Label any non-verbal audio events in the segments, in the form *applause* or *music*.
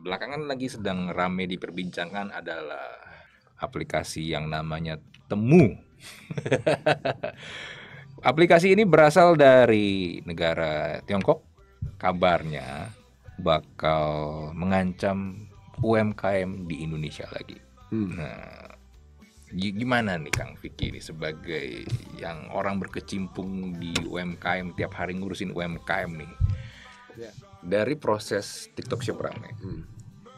belakangan lagi sedang rame diperbincangkan adalah aplikasi yang namanya Temu. *laughs* aplikasi ini berasal dari negara Tiongkok. Kabarnya bakal mengancam UMKM di Indonesia lagi. Hmm. Nah, gimana nih Kang Vicky ini sebagai yang orang berkecimpung di UMKM tiap hari ngurusin UMKM nih? Yeah dari proses TikTok Shop rame hmm.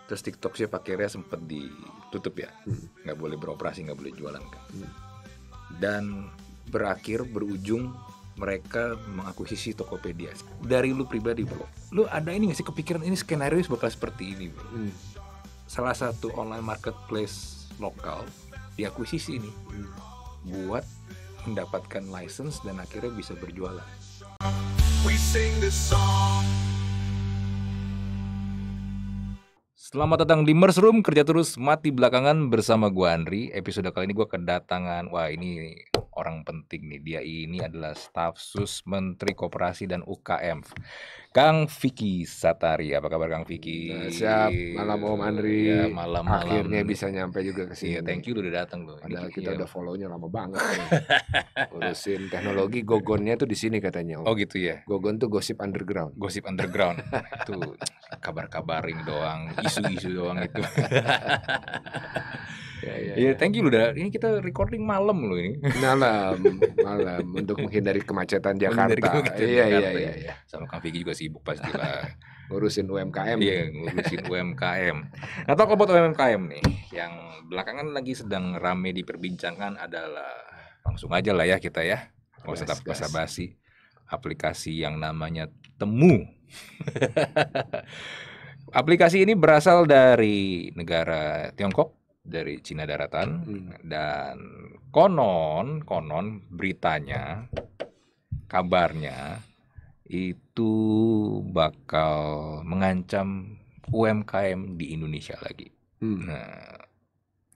terus TikTok Shop akhirnya sempat ditutup ya hmm. nggak hmm. boleh beroperasi nggak boleh jualan kan hmm. dan berakhir berujung mereka mengakuisisi Tokopedia dari lu pribadi bro lu ada ini nggak sih kepikiran ini skenario bakal seperti ini bro hmm. salah satu online marketplace lokal diakuisisi ini hmm. buat mendapatkan license dan akhirnya bisa berjualan We sing this song Selamat datang di Mers Room, kerja terus mati belakangan bersama gue Andri. Episode kali ini gue kedatangan, wah ini orang penting nih. Dia ini adalah staf sus Menteri Koperasi dan UKM. Kang Vicky Satari. Apa kabar Kang Vicky? siap. Malam Om Andri. Ya, malam, malam. Akhirnya bisa nyampe juga ke iya, sini. Ya, thank you udah datang loh. Padahal kita iya. udah follow-nya lama banget. *laughs* Urusin teknologi gogonnya tuh di sini katanya. Om. Oh gitu ya. Gogon tuh gosip underground. Gosip underground. itu *laughs* kabar-kabarin doang, isu-isu doang itu. *laughs* Ya, ya, iya, ya, thank you lu udah. Ini kita recording malam loh ini. Malam, malam untuk menghindari kemacetan iya, Jakarta. iya, Iya, iya, iya. Sama Kang Vicky juga sih sibuk pastilah *laughs* ngurusin UMKM. Iya, ya. ngurusin UMKM. *laughs* Nah, kalau buat UMKM nih, yang belakangan lagi sedang rame diperbincangkan adalah langsung aja lah ya kita ya, yes, tetap yes, basa-basi. Aplikasi yang namanya Temu. *laughs* aplikasi ini berasal dari negara Tiongkok, dari Cina daratan hmm. dan konon konon beritanya kabarnya itu bakal mengancam UMKM di Indonesia lagi. Hmm. Nah,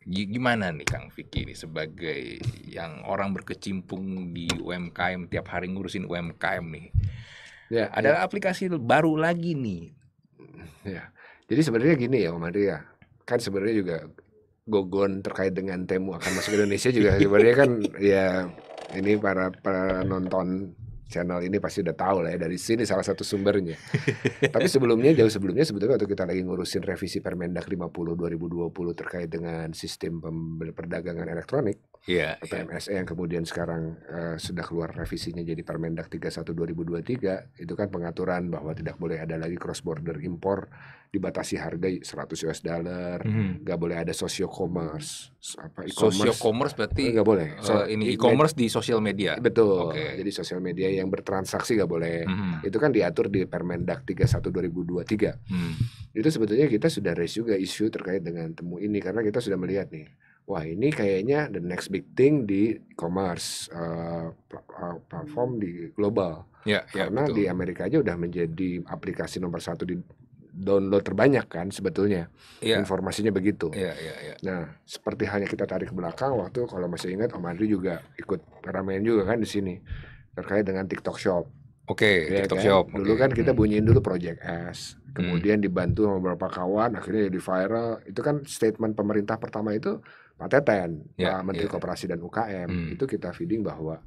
gimana nih Kang Vicky ini sebagai yang orang berkecimpung di UMKM tiap hari ngurusin UMKM nih. Ya, ada ya. aplikasi baru lagi nih. Ya. Jadi sebenarnya gini ya Om Andri ya. Kan sebenarnya juga gogon terkait dengan temu akan masuk Indonesia juga *laughs* sebenarnya kan ya ini para para nonton channel ini pasti udah tahu lah ya dari sini salah satu sumbernya. Tapi sebelumnya jauh sebelumnya sebetulnya waktu kita lagi ngurusin revisi Permendak 50 2020 terkait dengan sistem perdagangan elektronik yeah, PMSE yeah. yang kemudian sekarang uh, sudah keluar revisinya jadi Permendak 31 2023 itu kan pengaturan bahwa tidak boleh ada lagi cross border impor dibatasi harga 100 US dollar, mm-hmm. gak boleh ada sosio commerce, apa e-commerce. Sosio commerce berarti nggak boleh. Eh, so, uh, ini e-commerce di sosial media. Betul. Okay. Jadi sosial media yang bertransaksi gak boleh. hmm Itu kan diatur di Permendak 31 2023. Mm. Itu sebetulnya kita sudah raise juga isu terkait dengan temu ini karena kita sudah melihat nih wah ini kayaknya the next big thing di commerce uh, platform di global. Ya, ya karena betul. di Amerika aja udah menjadi aplikasi nomor satu di download terbanyak kan sebetulnya yeah. informasinya begitu. Yeah, yeah, yeah. Nah seperti halnya kita tarik ke belakang waktu kalau masih ingat Om Andri juga ikut ramein juga kan di sini terkait dengan TikTok Shop. Oke, okay, ya, TikTok kan? Shop. Dulu okay. kan kita hmm. bunyiin dulu Project S, hmm. kemudian hmm. dibantu sama beberapa kawan, akhirnya jadi viral. Itu kan statement pemerintah pertama itu Pak Teten, yeah, Pak Menteri yeah. Ya. Koperasi dan UKM. Hmm. Itu kita feeding bahwa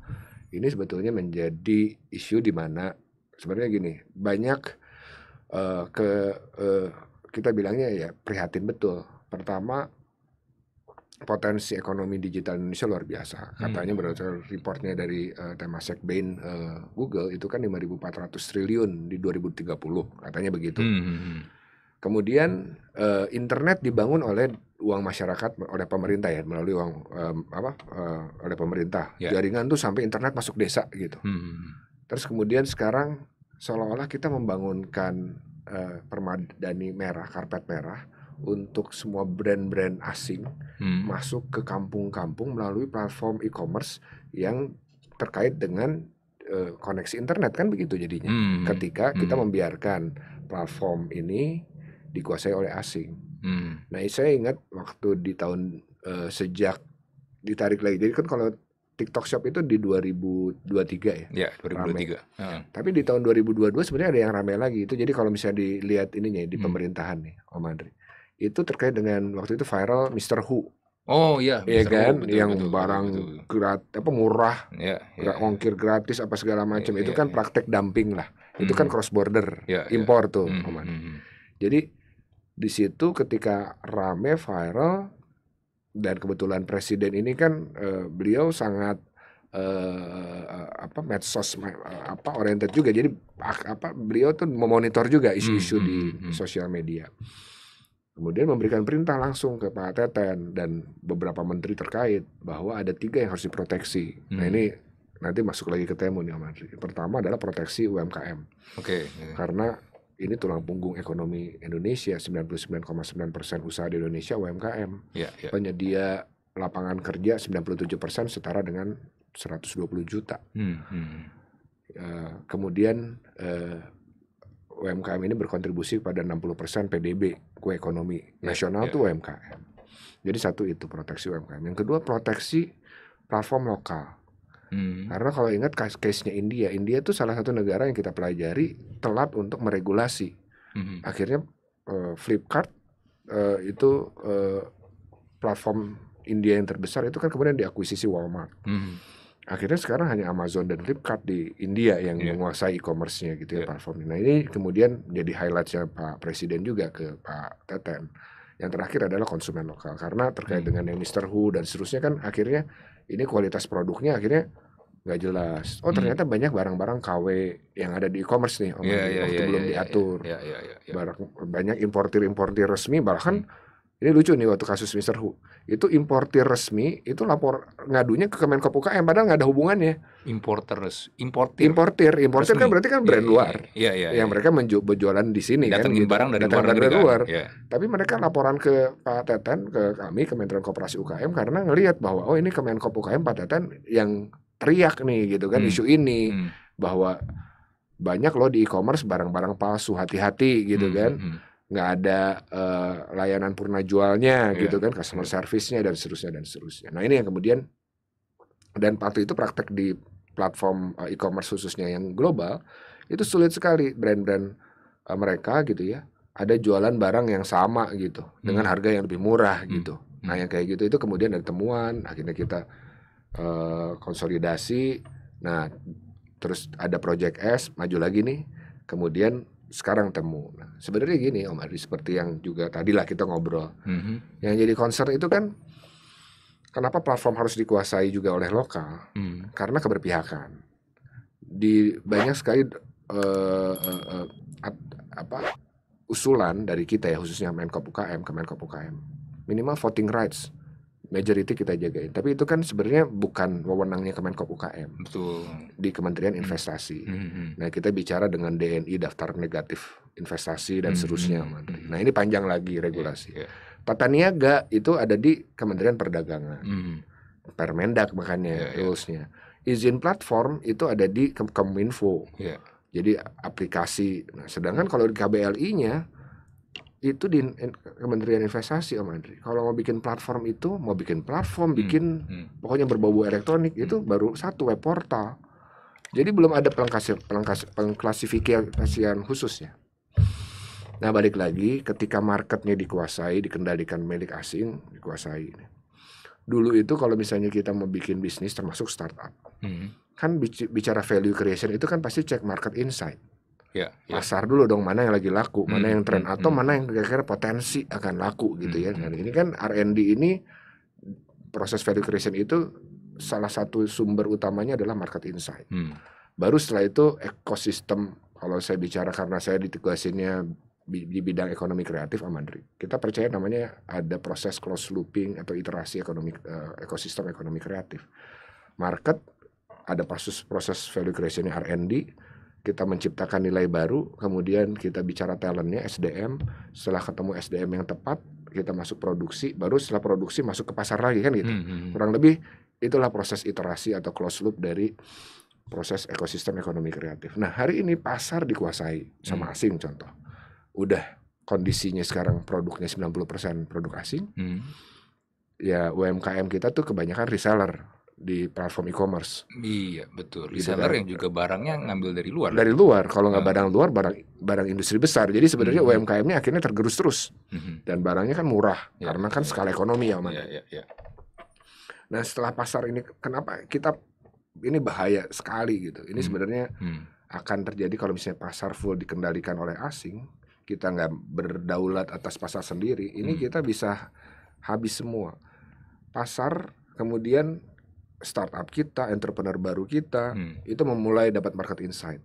ini sebetulnya menjadi isu di mana sebenarnya gini, banyak uh, ke uh, kita bilangnya ya prihatin betul. Pertama potensi ekonomi digital Indonesia luar biasa. Hmm. Katanya hmm. berdasarkan reportnya dari uh, eh, Temasek Bain uh, Google itu kan 5.400 triliun di 2030 katanya begitu. Hmm. hmm, hmm. Kemudian uh, internet dibangun oleh uang masyarakat oleh pemerintah ya melalui uang uh, apa uh, oleh pemerintah. Yeah. Jaringan tuh sampai internet masuk desa gitu. Hmm. Terus kemudian sekarang seolah-olah kita membangunkan uh, permadani merah, karpet merah untuk semua brand-brand asing hmm. masuk ke kampung-kampung melalui platform e-commerce yang terkait dengan uh, koneksi internet kan begitu jadinya. Hmm. Ketika hmm. kita membiarkan platform ini dikuasai oleh asing. Hmm. Nah, saya ingat waktu di tahun uh, sejak ditarik lagi. Jadi kan kalau TikTok Shop itu di 2023 ya. Iya, 2023. Hmm. Tapi di tahun 2022 sebenarnya ada yang ramai lagi. Itu jadi kalau misalnya dilihat ininya ya, di hmm. pemerintahan nih, Om Andri. Itu terkait dengan waktu itu viral Mr. Who. Oh iya, iya kan, yang betul, barang betul, gratis apa murah, ya, ya, ongkir gratis apa segala macam ya, itu ya, kan ya. praktek dumping lah, itu kan hmm. cross border, ya, impor ya. tuh, hmm, Om Andri. Hmm. Jadi di situ ketika rame viral dan kebetulan presiden ini kan uh, beliau sangat uh, apa medsos uh, apa oriented juga jadi apa beliau tuh memonitor juga hmm, isu-isu hmm, di hmm, hmm, sosial media kemudian memberikan perintah langsung ke Pak Teten dan beberapa menteri terkait bahwa ada tiga yang harus diproteksi nah, hmm. nah ini nanti masuk lagi ke temu nih Om Pertama adalah proteksi UMKM. Oke. Okay, ya. yeah. Karena ini tulang punggung ekonomi Indonesia 99,9% usaha di Indonesia UMKM Ya, ya. penyedia lapangan kerja 97% setara dengan 120 juta hmm, hmm. Uh, kemudian uh, eh, UMKM ini berkontribusi pada 60% PDB kue ekonomi iya, nasional ya. tuh UMKM jadi satu itu proteksi UMKM yang kedua proteksi platform lokal Hmm. Karena kalau ingat case-case-nya India, India itu salah satu negara yang kita pelajari telat untuk meregulasi. Hmm. Akhirnya uh, Flipkart uh, itu uh, platform India yang terbesar itu kan kemudian diakuisisi Walmart. Hmm. Akhirnya sekarang hanya Amazon dan Flipkart di India yang yeah. menguasai e-commerce-nya gitu yeah. ya iya. platformnya. Nah ini kemudian jadi highlight-nya Pak Presiden juga ke Pak Teten. Yang terakhir adalah konsumen lokal karena terkait hmm. dengan yang Mr. Hu dan seterusnya kan akhirnya ini kualitas produknya akhirnya nggak jelas. Oh hmm. ternyata banyak barang-barang KW yang ada di e-commerce nih, yeah, oh, yeah, iya, iya, waktu yeah, belum yeah, iya, diatur. Yeah, yeah, yeah, yeah. Barang, banyak importir-importir resmi bahkan hmm ini lucu nih waktu kasus Mister Hu. Itu importir resmi itu lapor ngadunya ke Kemenkop UKM padahal nggak ada hubungannya. Importer, importir. Importir, importir kan resmi. kan berarti kan iya, brand yeah, luar. Iya, yeah, iya. Yeah, yang iya. mereka berjualan di sini Datangin kan. Gitu. barang dari Datang luar. Dari kan? luar. Kan? Tapi mereka laporan ke Pak Teten ke kami Kementerian Koperasi UKM karena ngelihat bahwa oh ini Kemenkop UKM Pak Teten yang teriak nih gitu kan hmm. isu ini hmm. bahwa banyak loh di e-commerce barang-barang palsu hati-hati gitu hmm. kan. Hmm, hmm nggak ada uh, layanan purna jualnya yeah. gitu kan customer iya. service-nya dan seterusnya dan seterusnya. Nah, ini yang kemudian dan waktu itu praktek di platform eh, e-commerce khususnya yang global itu sulit sekali brand-brand uh, mereka gitu ya. Ada jualan barang yang sama gitu hmm. dengan harga yang lebih murah hmm. gitu. Hmm. Nah, yang kayak gitu itu kemudian ada temuan akhirnya kita uh, konsolidasi. Nah, terus ada project S maju lagi nih. Kemudian sekarang temu. Nah, sebenarnya gini Om Adi seperti yang juga tadi lah kita ngobrol. Mm-hmm. Yang jadi concern itu kan kenapa platform harus dikuasai juga oleh lokal? Mm. Karena keberpihakan. Di banyak sekali uh, uh, uh, at, apa usulan dari kita ya khususnya Menkop UKM, Kemenkop UKM. Minimal voting rights majority kita jagain. Tapi itu kan sebenarnya bukan wewenangnya Kemenkop UKM. Betul. Di Kementerian hmm. Investasi. Mm -hmm. Nah, kita bicara dengan DNI daftar negatif investasi dan mm -hmm. seterusnya. Hmm, nah, ini panjang lagi iya, regulasi. Yeah, yeah. Tata niaga itu ada di Kementerian Perdagangan. Mm -hmm. Permendak makanya yeah, iya. rulesnya. Izin platform itu ada di Kominfo. Yeah. Jadi aplikasi. Nah, sedangkan kalau di KBLI-nya itu di Kementerian Investasi Om Andri. Kalau mau bikin platform itu, mau bikin platform, hmm, bikin hmm, pokoknya berbau elektronik hmm. itu baru satu web portal. Jadi belum ada pengklasif, pengklasifikasian khususnya. Nah balik lagi, ketika marketnya dikuasai, dikendalikan milik asing, dikuasai. Dulu itu kalau misalnya kita mau bikin bisnis termasuk startup, hmm. kan bicara value creation itu kan pasti cek market insight yeah, yeah. pasar dulu dong mana yang lagi laku, hmm, mana yang tren hmm, atau hmm. mana yang kira-kira potensi akan laku gitu ya. hmm, ya. Nah, Dan hmm. ini kan R&D ini proses value creation itu salah satu sumber utamanya adalah market insight. Hmm. Baru setelah itu ekosistem kalau saya bicara karena saya ditugasinnya di bidang ekonomi kreatif Amandri. Kita percaya namanya ada proses close looping atau iterasi ekonomi uh, ekosistem ekonomi kreatif. Market ada proses proses value creation R&D, kita menciptakan nilai baru, kemudian kita bicara talentnya SDM, setelah ketemu SDM yang tepat, kita masuk produksi, baru setelah produksi masuk ke pasar lagi kan gitu. Hmm, hmm, hmm, Kurang lebih itulah proses iterasi atau close loop dari proses ekosistem ekonomi kreatif. Nah hari ini pasar dikuasai sama hmm. asing contoh. Udah kondisinya sekarang produknya 90% produk asing. Hmm. Ya UMKM kita tuh kebanyakan reseller di platform e-commerce. Iya betul. Reseller gitu yang juga barangnya ngambil dari luar. Ya? Dari luar. Kalau nggak ah. barang luar, barang barang industri besar. Jadi sebenarnya -hmm. UMKM-nya akhirnya tergerus terus. -hmm. Dan barangnya kan murah ya, karena kan ya. skala ekonomi ya, mana. Ya, ya, ya, Nah setelah pasar ini kenapa kita ini bahaya sekali gitu. Ini -hmm. sebenarnya hmm. akan terjadi kalau misalnya pasar full dikendalikan oleh asing, kita nggak berdaulat atas pasar sendiri. Ini hmm. kita bisa habis semua pasar kemudian startup kita, entrepreneur baru kita, hmm. itu memulai dapat market insight.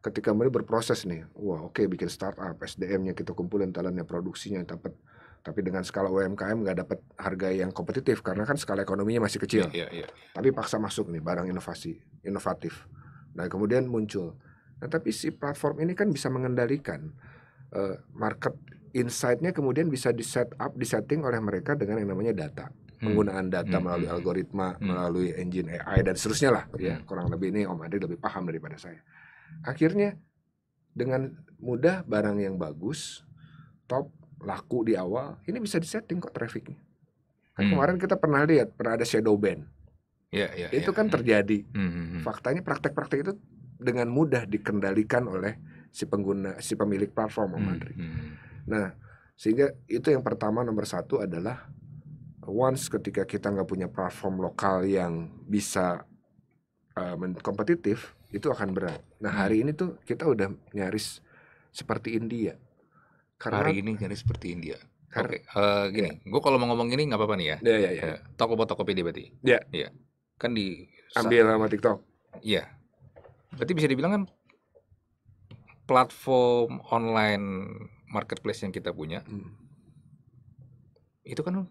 Ketika mulai berproses nih, wah oke okay, bikin startup, SDM-nya kita kumpulin, talentnya, produksinya dapat. Tapi dengan skala UMKM nggak dapat harga yang kompetitif karena kan skala ekonominya masih kecil. Yeah, yeah, yeah. Tapi paksa masuk nih barang inovasi, inovatif. Nah kemudian muncul. Nah tapi si platform ini kan bisa mengendalikan uh, market insight-nya kemudian bisa di set up, disetting oleh mereka dengan yang namanya data Hmm. penggunaan data hmm, melalui hmm, algoritma, melalui engine AI dan seterusnya lah. Ya, kurang lebih ini Om Andri lebih paham daripada saya. Akhirnya dengan mudah barang yang bagus, top, laku di awal, ini bisa disetting kok trafficnya. Kan hmm. kemarin kita pernah lihat pernah ada shadow ban. Ya, ya, itu ya, kan terjadi. Hmm. Faktanya praktek-praktek itu dengan mudah dikendalikan oleh si pengguna, si pemilik platform Om Andri. Hmm. Nah, sehingga itu yang pertama nomor satu adalah once ketika kita nggak punya platform lokal yang bisa uh, kompetitif itu akan berat. Nah hmm. hari ini tuh kita udah nyaris seperti India. Karena, hari ini nyaris seperti India. Oke, okay. uh, eh, gini, ya. gue kalau mau ngomong ini nggak apa-apa nih ya. Iya iya ya. Toko buat Tokopedia berarti. Iya. Iya. Kan di ambil sama TikTok. Iya. Berarti bisa dibilang kan platform online marketplace yang kita punya hmm. itu kan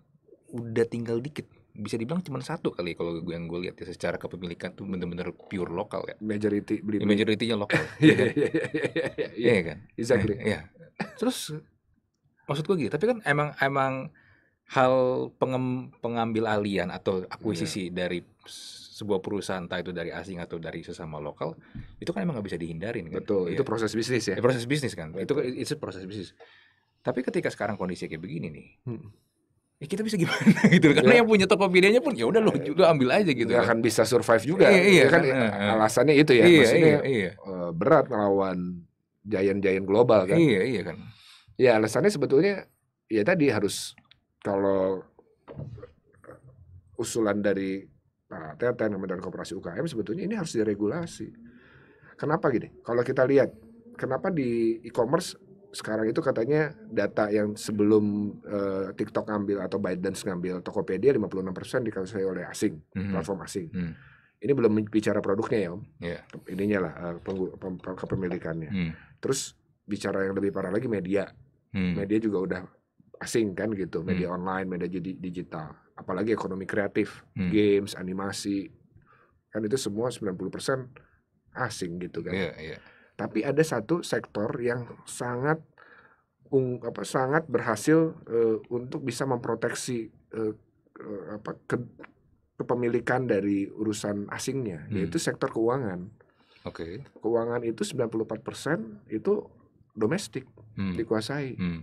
udah tinggal dikit bisa dibilang cuma satu kali kalau gue yang gue lihat ya secara kepemilikan tuh bener-bener pure lokal ya majority beli, ya, -beli. majority majoritinya *laughs* lokal iya, iya kan iya, iya, iya kan exactly iya terus maksud gue gitu tapi kan emang emang hal pengem, pengambil alian atau akuisisi yeah. dari sebuah perusahaan entah itu dari asing atau dari sesama lokal itu kan emang nggak bisa dihindarin kan? betul yeah. itu proses bisnis ya, yeah, proses bisnis kan betul. itu itu proses bisnis tapi ketika sekarang kondisi kayak begini nih hmm ya kita bisa gimana *laughs* gitu karena ya. yang punya toko nya pun ya udah lo eh, juga ambil aja gitu nggak kan. akan bisa survive juga iya, iya, ya kan iya. alasannya itu ya iya, maksudnya iya, iya. Eh, berat melawan giant-giant global kan iya iya kan ya alasannya sebetulnya ya tadi harus kalau usulan dari nah, TTN dan Koperasi UKM sebetulnya ini harus diregulasi kenapa gini kalau kita lihat kenapa di e-commerce sekarang itu katanya data yang sebelum uh, TikTok ngambil atau Biden ngambil Tokopedia 56% dikuasai oleh asing, mm-hmm. platform asing. Mm. Ini belum bicara produknya ya, Om. Yeah. Ininya lah eh, kepemilikannya. Mm. Terus bicara yang lebih parah lagi media. Mm. Media juga udah asing kan gitu, mhm. media mm. online, media digital. Apalagi ekonomi kreatif, mm. games, animasi. Kan itu semua 90% asing gitu kan. Yeah, yeah tapi ada satu sektor yang sangat ung, apa sangat berhasil uh, untuk bisa memproteksi uh, apa ke, kepemilikan dari urusan asingnya, hmm. yaitu sektor keuangan. Oke. Okay. Keuangan itu 94% itu domestik hmm. dikuasai. Hmm.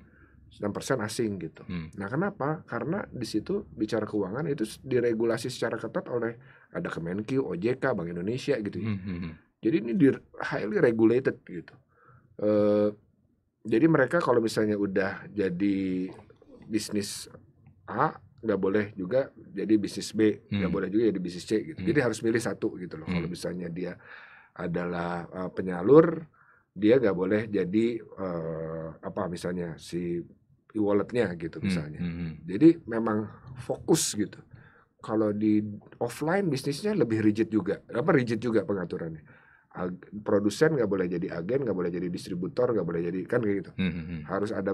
persen asing gitu. Hmm. Nah, kenapa? Karena di situ bicara keuangan itu diregulasi secara ketat oleh ada Kemenkeu, OJK, Bank Indonesia gitu. Ya. Hmm. hmm, hmm. Jadi ini di highly regulated gitu. Uh, jadi mereka kalau misalnya udah jadi bisnis A nggak boleh juga jadi bisnis B nggak hmm. boleh juga jadi bisnis C gitu. Hmm. Jadi harus milih satu gitu loh. Hmm. Kalau misalnya dia adalah uh, penyalur dia nggak boleh jadi uh, apa misalnya si e-walletnya gitu hmm. misalnya. Hmm, hmm, Jadi memang fokus gitu. Kalau di offline bisnisnya lebih rigid juga, apa rigid juga pengaturannya produsen nggak boleh jadi agen nggak boleh jadi distributor nggak boleh jadi kan kayak gitu hmm. hmm, hmm. harus ada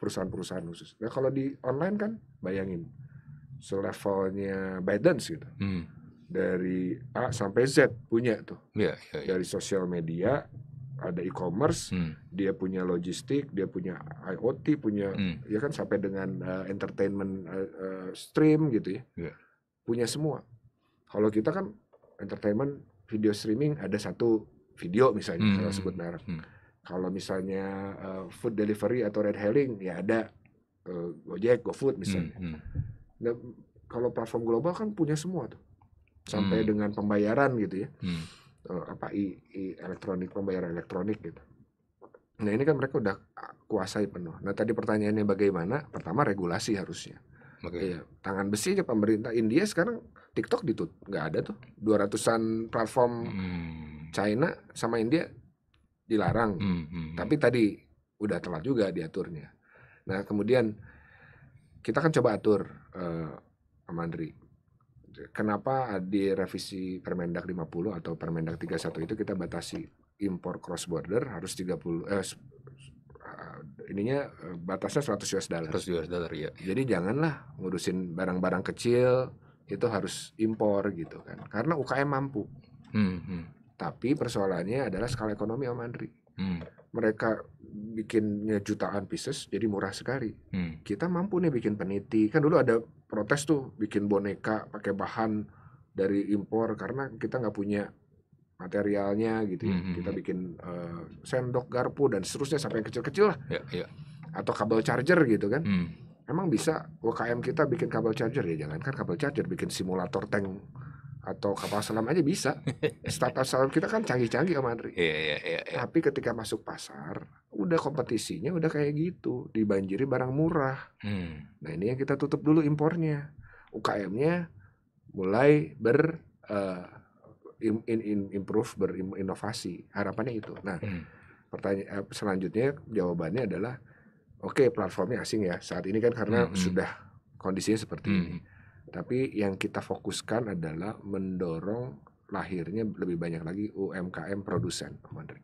perusahaan-perusahaan khusus nah kalau di online kan bayangin selevelnya Bidens gitu hmm. dari A sampai Z punya tuh yeah, yeah, yeah. dari sosial media ada e-commerce, hmm. dia punya logistik, dia punya IoT, punya hmm. ya kan sampai dengan uh, entertainment uh, uh, stream gitu ya, yeah. punya semua. Kalau kita kan entertainment video streaming ada satu video misalnya hmm. kalau sebut merek. Hmm. Kalau misalnya uh, food delivery atau red hailing ya ada uh, Gojek, GoFood misalnya. Hmm. Nah, kalau platform global kan punya semua tuh. Sampai hmm. dengan pembayaran gitu ya. Hmm. Uh, apa i, i elektronik pembayaran elektronik gitu. Nah, ini kan mereka udah ah, kuasai penuh. Nah, tadi pertanyaannya bagaimana? Pertama regulasi harusnya. Okay. Iya. Tangan besi aja pemerintah India sekarang TikTok ditut nggak ada tuh. 200-an platform hmm. China sama India dilarang. Hmm, hmm, hmm, Tapi tadi udah telat juga diaturnya. Nah, kemudian kita kan coba atur eh uh, Mandri. Kenapa di revisi Permendak 50 atau Permendak 31 itu kita batasi impor cross border harus 30 eh, Eh, ininya eh, batasnya 100 US dollar. 100 US dollar ya. Jadi janganlah ngurusin barang-barang kecil itu harus impor gitu kan. Karena UKM mampu. Hmm, hmm. Tapi persoalannya adalah skala ekonomi Om Andri. Hmm. Mereka bikinnya jutaan pieces jadi murah sekali. Hmm. Kita mampu nih bikin peniti. Kan dulu ada protes tuh bikin boneka pakai bahan dari impor karena kita nggak punya materialnya gitu ya. Mm-hmm. Kita hmm. bikin uh, sendok, garpu dan seterusnya sampai yang kecil-kecil lah. Yeah, yeah. Atau kabel charger gitu kan. Mm. Emang bisa UKM kita bikin kabel charger ya jangan kan kabel charger bikin simulator tank atau kapal selam aja bisa. *laughs* Startup selam kita kan canggih-canggih sama Andri. Iya, iya, iya, yeah. Tapi ketika masuk pasar, udah kompetisinya udah kayak gitu, dibanjiri barang murah. Mm. Nah, ini yang kita tutup dulu impornya. UKM-nya mulai ber uh, in, in, improve berinovasi harapannya itu nah hmm. pertanyaan eh, selanjutnya jawabannya adalah oke okay, platformnya asing ya saat ini kan karena hmm. sudah kondisinya seperti hmm. ini tapi yang kita fokuskan adalah mendorong lahirnya lebih banyak lagi UMKM produsen, Mandri.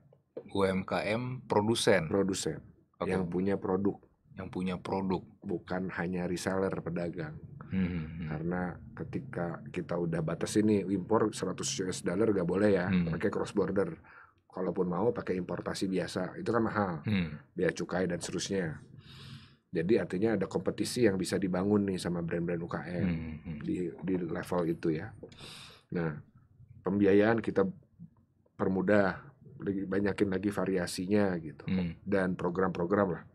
UMKM produsen. Produsen okay. yang punya produk. Yang punya produk. Bukan hanya reseller pedagang. Hmm, hmm, hmm. karena ketika kita udah batas ini impor 100 US dollar gak boleh ya hmm. pakai cross border kalaupun mau pakai importasi biasa itu kan mahal hmm. biaya cukai dan seterusnya jadi artinya ada kompetisi yang bisa dibangun nih sama brand-brand UKM hmm, hmm. di di level itu ya nah pembiayaan kita permudah banyakin lagi variasinya gitu hmm. dan program-program lah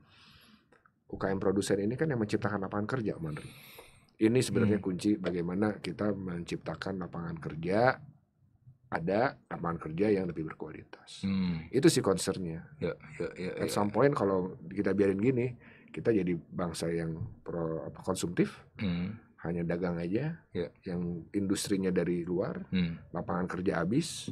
UKM produsen ini kan yang menciptakan lapangan kerja Menteri. Ini sebenarnya hmm. kunci bagaimana kita menciptakan lapangan kerja ada lapangan kerja yang lebih berkualitas. Hmm. Itu sih concernnya. Ya, ya, ya, At ya. some ya. point kalau kita biarin gini, kita jadi bangsa yang pro apa, konsumtif, hmm. hanya dagang aja, ya. yang industrinya dari luar, hmm. lapangan kerja habis,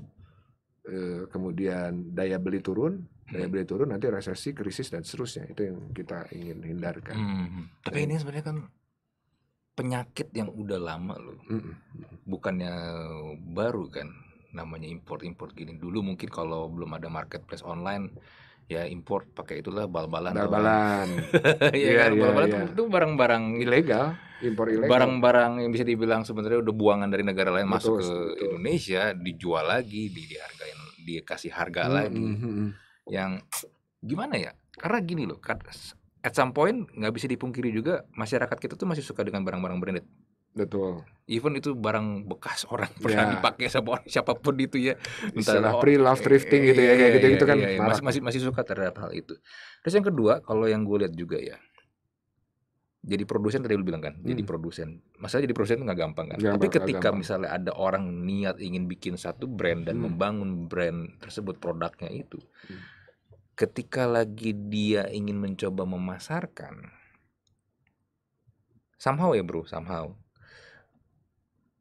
e, kemudian daya beli turun, daya hmm. beli turun nanti resesi, krisis dan seterusnya. Itu yang kita ingin hindarkan. Hmm. hmm. Tapi ini sebenarnya kan penyakit yang udah lama loh bukannya baru kan namanya import-import gini dulu mungkin kalau belum ada marketplace online ya import pakai itulah bal-balan bal-balan *laughs* ya yeah, kan yeah, bal-balan yeah. itu barang-barang ilegal impor ilegal barang-barang yang bisa dibilang sebenarnya udah buangan dari negara lain betul, masuk ke betul. Indonesia dijual lagi di dihargain dikasih harga mm -hmm. lagi yang gimana ya karena gini loh at some point nggak bisa dipungkiri juga masyarakat kita tuh masih suka dengan barang-barang branded. Betul. Even itu barang bekas orang iya. pernah yeah. dipakai sama orang siapapun itu ya. entahlah pre love thrifting gitu ya kayak gitu gitu kan. Iya, masih masih masih suka terhadap hal itu. Terus yang kedua kalau yang gue lihat juga ya. Jadi produsen tadi lu bilang kan, hmm. jadi produsen. Masalah jadi produsen itu nggak gampang kan. Gampang, Tapi ketika gampang. misalnya ada orang niat ingin bikin satu brand dan hmm. membangun brand tersebut produknya itu, hmm ketika lagi dia ingin mencoba memasarkan somehow ya bro somehow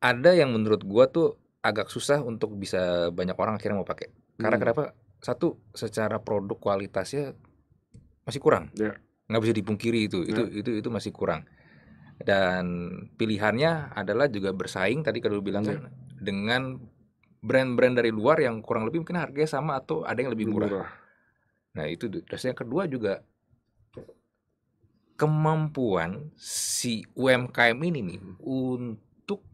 ada yang menurut gua tuh agak susah untuk bisa banyak orang akhirnya mau pakai karena hmm. kenapa satu secara produk kualitasnya masih kurang yeah. nggak bisa dipungkiri itu yeah. itu itu itu masih kurang dan pilihannya adalah juga bersaing tadi kalau bilang yeah. kan dengan brand-brand dari luar yang kurang lebih mungkin harganya sama atau ada yang lebih murah. murah Nah, itu terus yang kedua juga kemampuan si UMKM ini nih hmm. untuk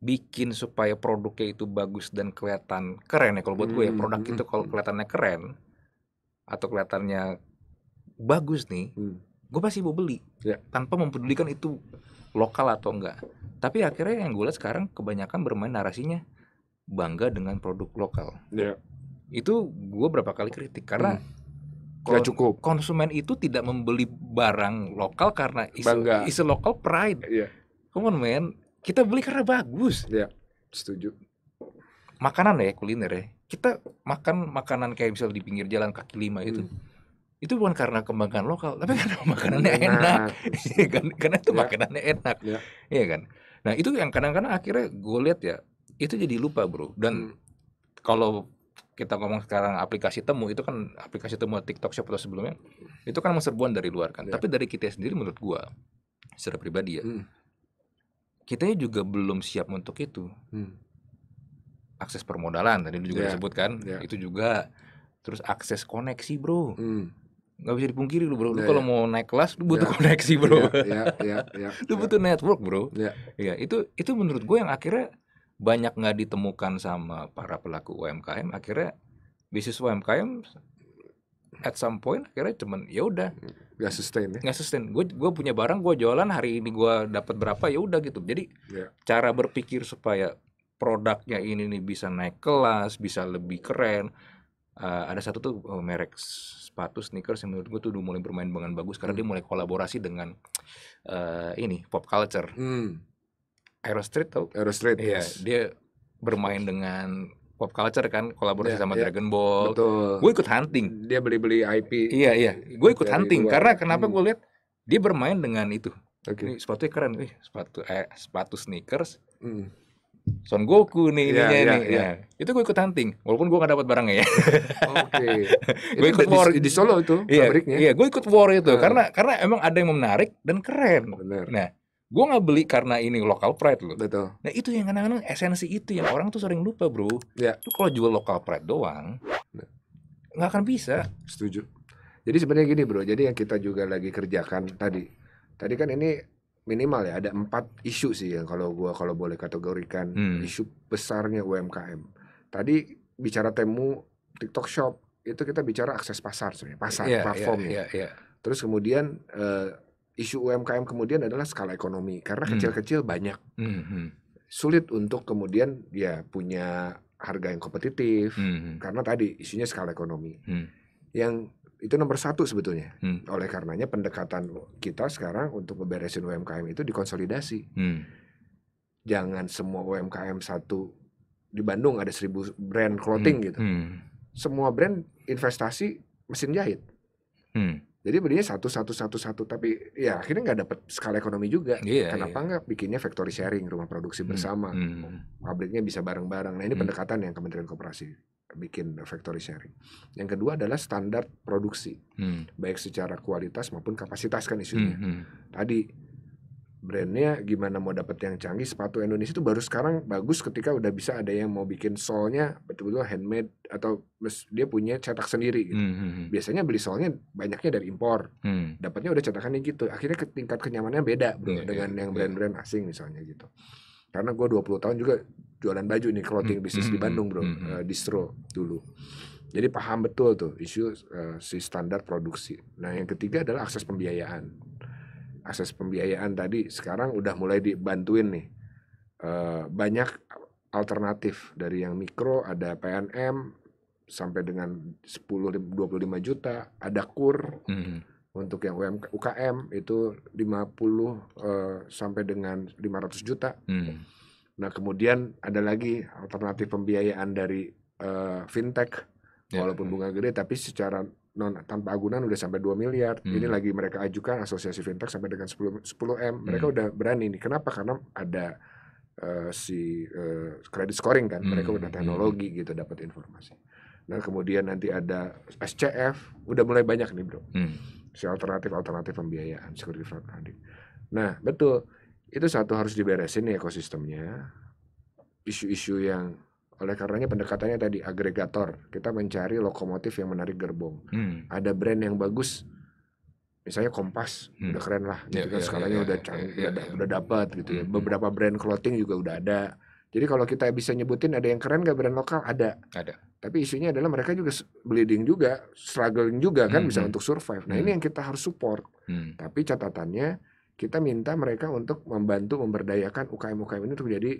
bikin supaya produknya itu bagus dan kelihatan keren ya kalau buat gue ya hmm, produk hmm, itu kalau kelihatannya keren atau kelihatannya bagus nih gue pasti mau beli ya. tanpa mempedulikan itu lokal atau enggak tapi akhirnya yang gue lihat sekarang kebanyakan bermain narasinya bangga dengan produk lokal ya itu gue berapa kali kritik karena hmm. Gak cukup. Konsumen itu tidak membeli barang lokal karena isu Bangga. isu lokal pride. Iya. Yeah. Come on man, kita beli karena bagus. Iya. Yeah. Setuju. Makanan ya kuliner ya. Kita makan makanan kayak misalnya di pinggir jalan kaki lima itu. Hmm. Itu bukan karena kembangkan lokal, tapi karena *laughs* makanannya enak. enak. Iya kan? karena itu yeah. makanannya enak. Iya yeah. kan? Nah, itu yang kadang-kadang akhirnya gue lihat ya, itu jadi lupa, Bro. Dan hmm. kalau kita ngomong sekarang aplikasi temu itu kan aplikasi temu TikTok siapa sebelumnya itu kan serbuan dari luar kan. Yeah. Tapi dari kita sendiri menurut gua secara pribadi ya. Hmm. Kita juga belum siap untuk itu. Hmm. Akses permodalan tadi juga yeah. disebutkan, yeah. itu juga terus akses koneksi, Bro. Hmm nggak bisa dipungkiri lu bro, lu iya, kalau yeah. mau naik kelas lu butuh yeah. koneksi bro, yeah, yeah, yeah, yeah, lu iya. butuh network bro, ya yeah. itu itu menurut gue yang akhirnya banyak nggak ditemukan sama para pelaku UMKM akhirnya bisnis UMKM at some point akhirnya cuman ya udah nggak sustain ya nggak sustain gue gue punya barang gue jualan hari ini gue dapat berapa ya udah gitu jadi yeah. cara berpikir supaya produknya ini nih bisa naik kelas bisa lebih keren uh, ada satu tuh uh, merek sepatu sneakers yang menurut gue tuh udah mulai bermain dengan bagus karena hmm. dia mulai kolaborasi dengan uh, ini pop culture hmm Aerostreet tau? Aerostreet. Iya, yes. dia bermain dengan pop culture kan kolaborasi yeah, sama yeah. Dragon Ball. Betul. Gue ikut hunting. Dia beli-beli IP. Iya iya. Gue ikut hunting luar. karena kenapa hmm. gue lihat dia bermain dengan itu. Okay. Ini keren nih, sepatu eh, sepatu sneakers. Hmm. Son Goku nih yeah, ininya yeah, ya, nih. Yeah. Ya. Itu gue ikut hunting, walaupun gue gak dapat barangnya ya. Oke. *laughs* gue ikut war di, di Solo itu, iya, Iya, yeah, gue ikut war itu uh. karena karena emang ada yang menarik dan keren. Bener. Nah, Gue nggak beli karena ini local pride loh. Betul. Nah itu yang kadang-kadang esensi itu yang orang tuh sering lupa bro. Ya. Itu kalau jual local pride doang nah. nggak akan bisa. Setuju. Jadi sebenarnya gini bro. Jadi yang kita juga lagi kerjakan tadi. Tadi kan ini minimal ya ada empat isu sih yang kalau gue kalau boleh kategorikan hmm. isu besarnya UMKM. Tadi bicara temu TikTok Shop itu kita bicara akses pasar sebenarnya pasar yeah, iya, platformnya. Yeah, yeah, yeah. Terus kemudian uh, isu UMKM kemudian adalah skala ekonomi karena hmm. kecil-kecil hmm. banyak hmm. sulit untuk kemudian ya punya harga yang kompetitif hmm, hmm. karena tadi isunya skala ekonomi hmm. yang itu nomor satu sebetulnya hmm. oleh karenanya pendekatan kita sekarang untuk beresin UMKM itu dikonsolidasi hmm. jangan semua UMKM satu di Bandung ada seribu brand clothing hmm. gitu hmm. semua brand investasi mesin jahit hmm jadi belinya satu satu satu satu tapi ya akhirnya nggak dapat skala ekonomi juga. Iya, iya, Kenapa nggak bikinnya factory sharing rumah produksi hmm, bersama, hmm. pabriknya bisa bareng-bareng. Nah ini hmm. pendekatan yang Kementerian Koperasi bikin factory sharing. Yang kedua adalah standar produksi, hmm. baik secara kualitas maupun kapasitas kan isunya. Hmm. hmm. Tadi brandnya gimana mau dapat yang canggih sepatu Indonesia itu baru sekarang bagus ketika udah bisa ada yang mau bikin solnya betul-betul handmade atau dia punya cetak sendiri gitu. Mm -hmm. biasanya beli solnya banyaknya dari impor mm. dapatnya udah cetakannya gitu akhirnya ke tingkat kenyamanannya beda bro, yeah, iya, dengan yeah, yang iya. brand-brand yeah. asing misalnya gitu karena gue 20 tahun juga jualan baju nih clothing mm -hmm. bisnis hmm, di hmm, Bandung bro mm -hmm. uh, distro dulu jadi paham betul tuh isu uh, si standar produksi nah yang ketiga adalah akses pembiayaan akses pembiayaan tadi sekarang udah mulai dibantuin nih eh, banyak alternatif dari yang mikro ada PNM sampai dengan 10 25 juta ada kur -hmm. untuk yang UM, UKM itu 50 uh, eh, sampai dengan 500 juta -hmm. nah kemudian ada lagi alternatif pembiayaan dari uh, fintech ya. walaupun bunga gede tapi secara non tanpa agunan udah sampai 2 miliar. Hmm. Ini lagi mereka ajukan asosiasi fintech sampai dengan 10 10 M. Mereka hmm. udah berani nih. Kenapa? Karena ada uh, si kredit eh, uh, scoring kan. Hmm. Mereka udah hmm, teknologi hmm. gitu dapat informasi. Nah, kemudian nanti ada SCF, udah mulai banyak nih, Bro. Hmm. Si alternatif-alternatif pembiayaan, security crowdfunding. Nah, betul. Itu satu harus diberesin nih ekosistemnya. Isu-isu yang oleh karenanya pendekatannya tadi agregator. Kita mencari lokomotif yang menarik gerbong. Hmm. Ada brand yang bagus, misalnya Kompas hmm. udah keren lah, yeah, gitu. Kan. yeah, iya, skalanya yeah, udah yeah, canggih, iya, yeah, udah, yeah. udah dapat gitu ya. Hmm, hmm. Beberapa brand clothing juga udah ada. Jadi kalau kita bisa nyebutin ada yang keren gak brand lokal ada. Ada. Tapi isunya adalah mereka juga bleeding juga, struggling juga kan hmm. bisa hmm. untuk survive. Nah hmm. ini yang kita harus support. Hmm. Tapi catatannya kita minta mereka untuk membantu memberdayakan UKM-UKM ini untuk jadi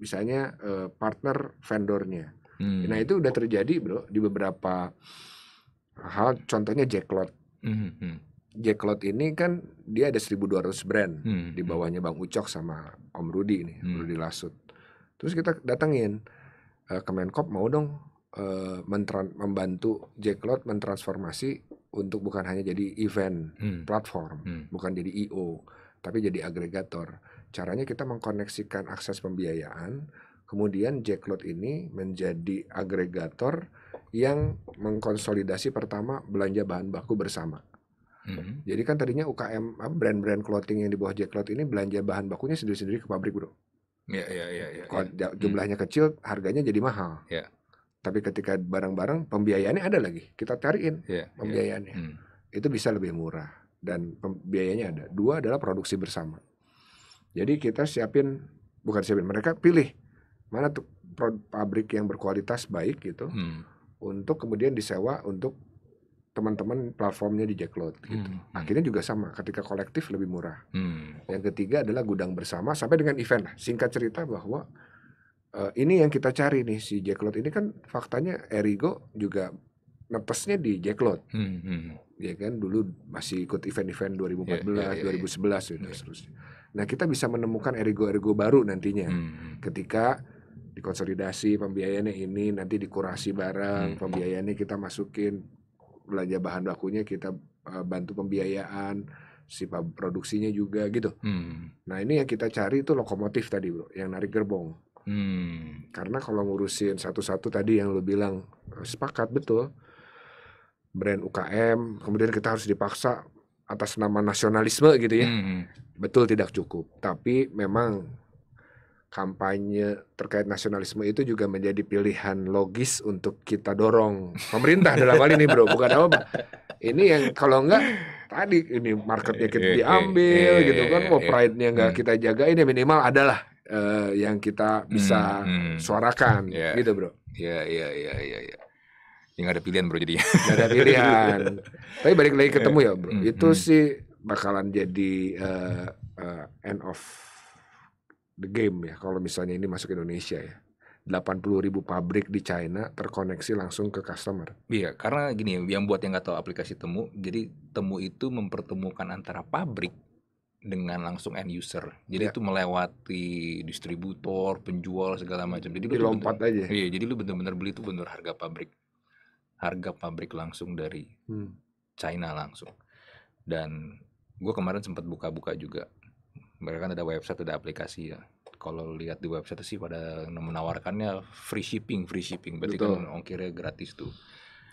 misalnya uh, partner vendornya. Hmm. Nah itu udah terjadi bro di beberapa hal, contohnya Jacklot. Hmm. hmm, hmm. Jacklot ini kan dia ada 1200 brand hmm, hmm. di bawahnya Bang Ucok sama Om Rudi ini, hmm. Rudi Lasut. Terus kita datengin uh, eh, Kemenkop mau dong uh, membantu Jacklot mentransformasi untuk bukan hanya jadi event hmm. platform, hmm. bukan jadi IO, tapi jadi agregator caranya kita mengkoneksikan akses pembiayaan, kemudian Jackload ini menjadi agregator yang mengkonsolidasi pertama belanja bahan baku bersama. Mm-hmm. Jadi kan tadinya UKM brand-brand clothing yang di bawah Jackload ini belanja bahan bakunya sendiri-sendiri ke pabrik, Bro. Iya, iya, iya, iya. Hmm. Jumlahnya mm. kecil, harganya jadi mahal. Iya. Yeah. Tapi ketika barang-barang pembiayaannya ada lagi, kita cariin yeah, iya. pembiayaannya. Yeah. Mm. Itu bisa lebih murah dan pembiayaannya ada. Dua adalah produksi bersama. Jadi kita siapin bukan siapin mereka pilih mana tuh pabrik yang berkualitas baik gitu hmm. untuk kemudian disewa untuk teman-teman platformnya di Jackload gitu. Hmm, hmm. Akhirnya juga sama ketika kolektif lebih murah. Hmm. Yang ketiga adalah gudang bersama sampai dengan event. Singkat cerita bahwa uh, ini yang kita cari nih si Jack Jackload ini kan faktanya Erigo juga nepesnya di Jackload. Hmm. Hmm ya kan dulu masih ikut event-event 2014, yeah, yeah, yeah, 2011 yeah. dan yeah. seterusnya. Nah, kita bisa menemukan ergo-ergo baru nantinya hmm. hmm. ketika dikonsolidasi pembiayaannya ini nanti dikurasi barang hmm, hmm. pembiayaannya kita masukin belanja bahan bakunya kita uh, bantu pembiayaan si produksinya juga gitu. Hmm, hmm. Nah, ini yang kita cari itu lokomotif tadi, Bro, yang narik gerbong. Hmm. Karena kalau ngurusin satu-satu tadi yang lu bilang eh, sepakat betul brand UKM, kemudian kita harus dipaksa atas nama nasionalisme gitu ya. Hmm, hmm. Betul tidak cukup, tapi memang kampanye terkait nasionalisme itu juga menjadi pilihan logis untuk kita dorong pemerintah *laughs* dalam hal ini bro bukan apa ini yang kalau enggak tadi ini marketnya eh, kita eh, diambil eh, gitu kan mau oh, pride nya enggak hmm. kita jaga ini ya minimal adalah uh, yang kita hmm, bisa suarakan ya. gitu bro iya iya ya iya ya, ya Ya gak ada pilihan bro jadi. Gak ada pilihan. *laughs* Tapi balik lagi ketemu ya bro. Mm, Itu mm. sih bakalan jadi uh, uh, end of the game ya. Kalau misalnya ini masuk Indonesia ya. 80 ribu pabrik di China terkoneksi langsung ke customer. Iya, karena gini yang buat yang gak tahu aplikasi Temu, jadi Temu itu mempertemukan antara pabrik dengan langsung end user. Jadi ya. itu melewati distributor, penjual segala macam. Jadi lompat aja. Iya, jadi lu bener-bener beli itu bener harga pabrik harga pabrik langsung dari hmm. China langsung. Dan gue kemarin sempat buka-buka juga. Mereka kan ada website, ada aplikasi ya. Kalau lihat di website sih pada menawarkannya free shipping, free shipping. Berarti kan Betul. kan ongkirnya gratis tuh.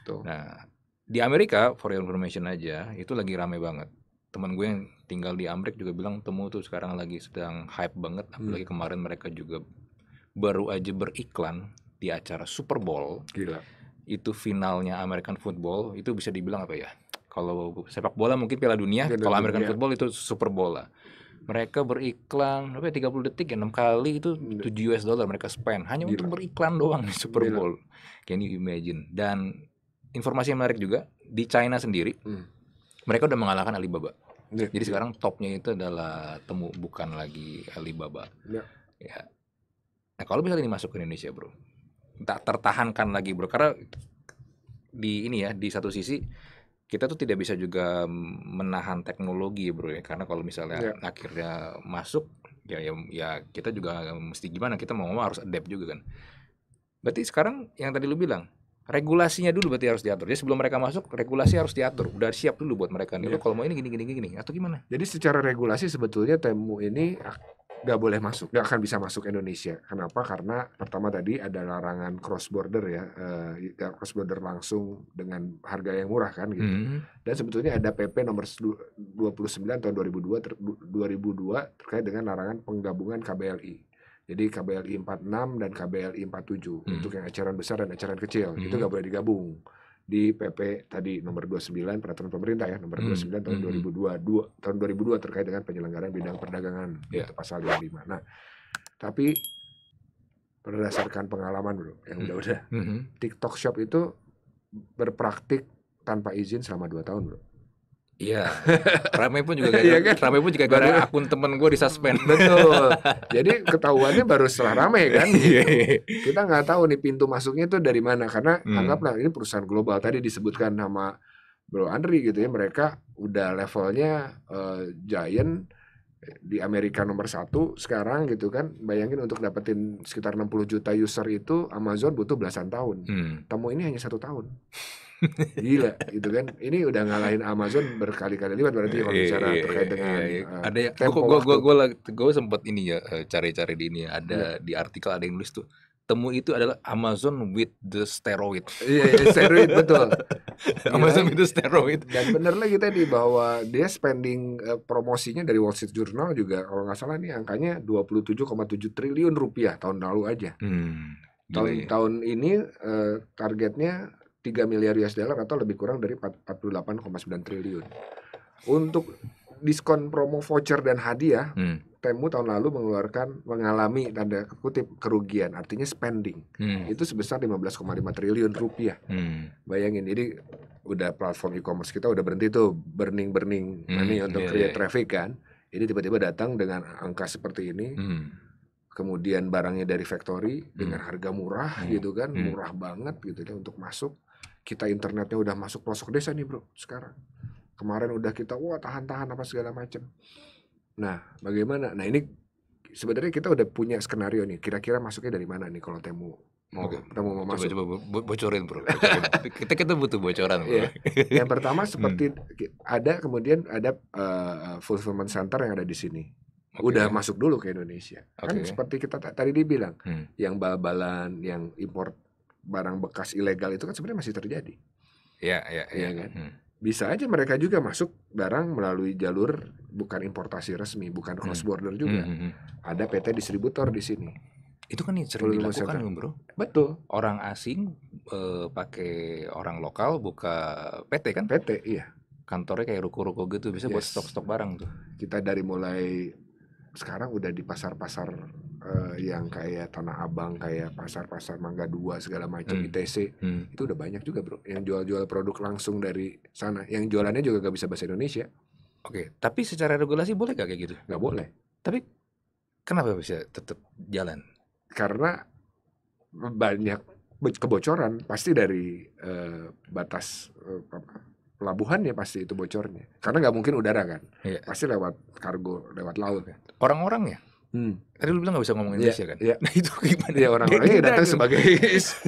Betul. Nah, di Amerika, for your information aja, itu lagi rame banget. Teman gue yang tinggal di Amerika juga bilang temu tuh sekarang lagi sedang hype banget. Hmm. Apalagi hmm. kemarin mereka juga baru aja beriklan di acara Super Bowl. Gila itu finalnya American football itu bisa dibilang apa ya? Kalau sepak bola mungkin Piala Dunia, Piala kalau American dunia. football itu Super Bola. Mereka beriklan ya, tiga 30 detik ya 6 kali itu 7 US dollar mereka spend hanya Gila. untuk beriklan doang di Super Bowl. Can you imagine? Dan informasi yang menarik juga di China sendiri hmm. mereka udah mengalahkan Alibaba. Yeah. Jadi sekarang topnya itu adalah temu bukan lagi Alibaba. Yeah. Ya. Nah, kalau misalnya ini masuk ke Indonesia, Bro tak tertahankan lagi bro karena di ini ya di satu sisi kita tuh tidak bisa juga menahan teknologi bro ya karena kalau misalnya yeah. akhirnya masuk ya, ya ya kita juga mesti gimana kita mau, mau harus adapt juga kan berarti sekarang yang tadi lu bilang regulasinya dulu berarti harus diatur jadi sebelum mereka masuk regulasi harus diatur udah siap dulu buat mereka nih yeah. kalau mau ini gini gini gini atau gimana jadi secara regulasi sebetulnya temu ini nggak boleh masuk, nggak akan bisa masuk Indonesia. Kenapa? Karena pertama tadi ada larangan cross border ya, uh, cross border langsung dengan harga yang murah kan gitu. Mm. Dan sebetulnya ada PP nomor 29 tahun 2002 ter, 2002 terkait dengan larangan penggabungan KBLI. Jadi KBLI 46 dan KBLI 47 hmm. untuk yang acara besar dan acara kecil hmm. itu nggak boleh digabung di PP tadi nomor 29 peraturan pemerintah ya nomor 29 hmm. tahun 2002 tahun 2002 terkait dengan penyelenggaraan bidang oh. perdagangan yeah. itu pasal 25. Nah, tapi berdasarkan pengalaman bro yang hmm. udah-udah hmm, -hmm. TikTok Shop itu berpraktik tanpa izin selama 2 tahun bro. Iya, *laughs* ramai pun juga gara, iya kan? Ramai pun juga gara akun temen gue di suspend, *laughs* Betul. Jadi ketahuannya baru setelah ramai kan. Iya. Gitu. Kita nggak tahu nih pintu masuknya itu dari mana karena hmm. anggaplah ini perusahaan global tadi disebutkan nama Bro Andri gitu ya mereka udah levelnya uh, giant di Amerika nomor satu sekarang gitu kan bayangin untuk dapetin sekitar 60 juta user itu Amazon butuh belasan tahun hmm. temu ini hanya satu tahun Gila gitu kan. Ini udah ngalahin Amazon berkali-kali lipat berarti kalau iya, bicara iya, terkait iya, dengan eh, ada ya gua gua gua, gua, gua sempat ini ya eh, cari-cari di ini ya. Ada di artikel ada yang nulis tuh temu itu adalah Amazon with the steroid. Iya, steroid betul. *laughs* Amazon with the steroid. Dan bener lagi tadi bahwa dia spending eh, promosinya dari Wall Street Journal juga kalau nggak salah nih angkanya 27,7 triliun rupiah tahun lalu aja. Hmm, tahun ya. tahun ini uh, targetnya 3 miliar US dollar atau lebih kurang dari 48,9 triliun. Untuk diskon promo voucher dan hadiah, hmm. Temu tahun lalu mengeluarkan mengalami tanda kutip kerugian, artinya spending. Hmm. Itu sebesar 15,5 triliun rupiah. Hmm. Bayangin, jadi udah platform e-commerce kita udah berhenti tuh burning-burning hmm. money iya, untuk yeah, create yeah. traffic kan. Ini tiba-tiba datang dengan angka seperti ini. Hmm kemudian barangnya dari factory dengan hmm. harga murah hmm. gitu kan, hmm. murah banget gitu ya untuk masuk kita internetnya udah masuk pelosok desa nih bro sekarang kemarin udah kita wah tahan-tahan apa segala macam nah bagaimana nah ini sebenarnya kita udah punya skenario nih kira-kira masuknya dari mana nih kalau temu mau Oke. temu mau masuk coba bo bocorin bro *laughs* kita kita butuh bocoran bro. Ya. yang pertama hmm. seperti hmm. ada kemudian ada uh, fulfillment center yang ada di sini okay. udah masuk dulu ke Indonesia. Okay. Kan seperti kita tadi dibilang, hmm. yang bal-balan, yang import barang bekas ilegal itu kan sebenarnya masih terjadi. Iya, iya, iya ya kan. Hmm. Bisa aja mereka juga masuk barang melalui jalur bukan importasi resmi, bukan cross hmm. border hmm. juga. Hmm. hmm, hmm. Ada PT distributor di sini. Itu kan yang sering Lalu dilakukan, kan, Bro. Betul. Orang asing eh, pakai orang lokal buka PT kan? PT, iya. Kantornya kayak ruko-ruko gitu, bisa yes. buat stok-stok barang tuh. Kita dari mulai sekarang udah di pasar-pasar uh, yang kayak Tanah Abang, kayak pasar-pasar Mangga Dua segala macam hmm. ITC, hmm. itu udah banyak juga bro. Yang jual-jual produk langsung dari sana, yang jualannya juga gak bisa bahasa Indonesia. Oke, okay. tapi secara regulasi boleh gak kayak gitu? Gak boleh. Tapi kenapa bisa tetap jalan? Karena banyak kebocoran pasti dari uh, batas uh, eh, pelabuhan ya pasti itu bocornya karena nggak mungkin udara kan iya. pasti lewat kargo lewat laut kan orang-orang ya Hmm. Tadi lu bilang gak bisa ngomong Indonesia iya, yeah, kan? Yeah. Nah itu gimana? Ya orang-orangnya datang sebagai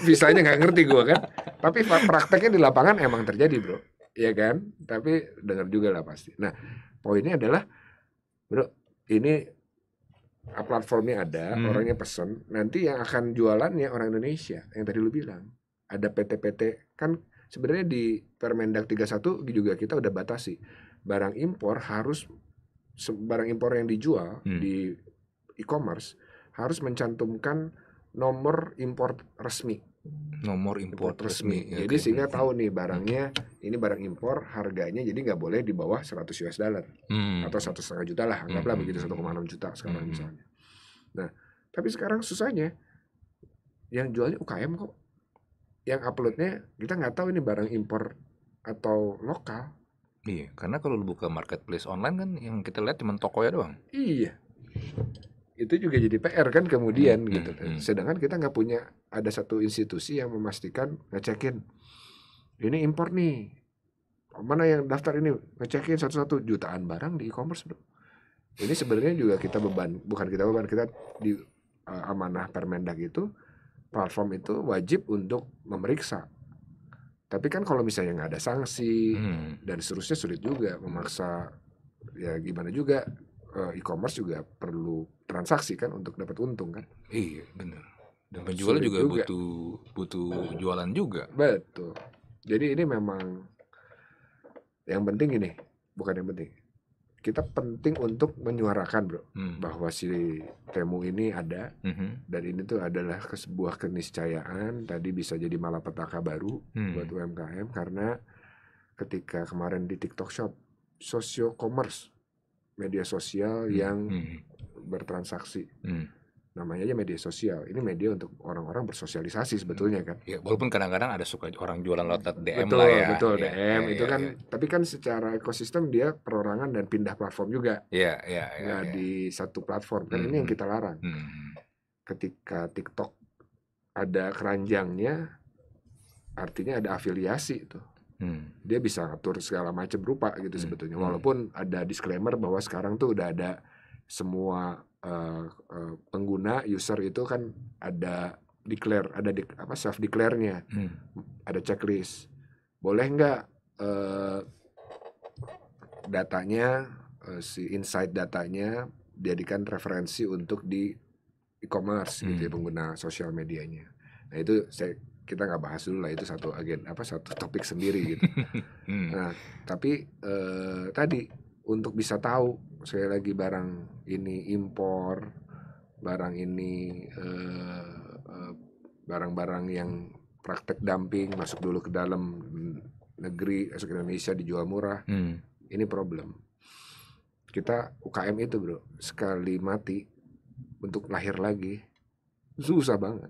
visanya *laughs* gak ngerti gue kan. Tapi prakteknya di lapangan emang terjadi bro, Iya kan? Tapi dengar juga lah pasti. Nah poinnya adalah bro ini ah, platformnya ada, hmm. orangnya pesen. Nanti yang akan jualannya orang Indonesia yang tadi lu bilang. Ada PT-PT kan sebenarnya di Permendak 31 juga kita udah batasi barang impor harus barang impor yang dijual hmm. di e-commerce harus mencantumkan nomor import resmi. Nomor import, import resmi. resmi. Ya, jadi okay. sehingga tahu nih barangnya ini barang impor, harganya jadi nggak boleh di bawah 100 US dollar hmm. atau satu setengah juta lah, anggaplah hmm. begitu 1,6 juta sekarang hmm. misalnya. Nah, tapi sekarang susahnya yang jualnya UKM kok, yang uploadnya kita nggak tahu ini barang impor atau lokal. Iya, karena kalau lu buka marketplace online kan yang kita lihat cuma toko ya doang. Iya itu juga jadi PR kan kemudian hmm, gitu. Hmm, kan. hmm, Sedangkan kita nggak punya ada satu institusi yang memastikan ngecekin ini impor nih mana yang daftar ini ngecekin satu-satu jutaan barang di e-commerce bro. Ini sebenarnya juga kita beban bukan kita beban kita di uh, amanah permendag itu platform itu wajib untuk memeriksa. Tapi kan kalau misalnya nggak ada sanksi hmm. dan seterusnya sulit juga memaksa ya gimana juga Eh, e-commerce juga perlu transaksi kan untuk dapat untung kan. Iya, benar. Dan penjual juga, juga butuh butuh jualan juga. Betul. Jadi ini memang yang penting ini, bukan yang penting. Kita penting untuk menyuarakan, Bro, hmm. bahwa si temu ini ada hmm. dan ini tuh adalah sebuah keniscayaan tadi bisa jadi malapetaka baru hmm. buat UMKM karena ketika kemarin di TikTok Shop sosio commerce media sosial hmm, yang hmm, hmm. bertransaksi. Hmm. Namanya aja media sosial. Ini media untuk orang-orang bersosialisasi hmm. sebetulnya kan. Ya, walaupun kadang-kadang ada suka orang jualan lewat DM betul, lah ya. Betul, ya, DM ya, itu ya, kan. Ya. Tapi kan secara ekosistem dia perorangan dan pindah platform juga. Iya, iya. Ya, ya. di satu platform kan hmm. ini yang kita larang. Hmm. Ketika TikTok ada keranjangnya, artinya ada afiliasi itu hmm. dia bisa ngatur segala macam rupa gitu hmm. sebetulnya hmm. walaupun ada disclaimer bahwa sekarang tuh udah ada semua uh, uh, pengguna user itu kan ada declare ada de apa self declare-nya hmm. ada checklist boleh nggak uh, datanya uh, si insight datanya jadikan referensi untuk di e-commerce hmm. gitu ya hmm. pengguna sosial medianya nah itu saya kita nggak bahas dulu lah itu satu agen apa satu topik sendiri gitu. *laughs* Hmm. nah tapi eh, tadi untuk bisa tahu saya lagi barang ini impor, barang ini eh, eh, barang-barang yang praktek dumping masuk dulu ke dalam negeri masuk Indonesia dijual murah, hmm. ini problem. Kita UKM itu bro sekali mati untuk lahir lagi susah banget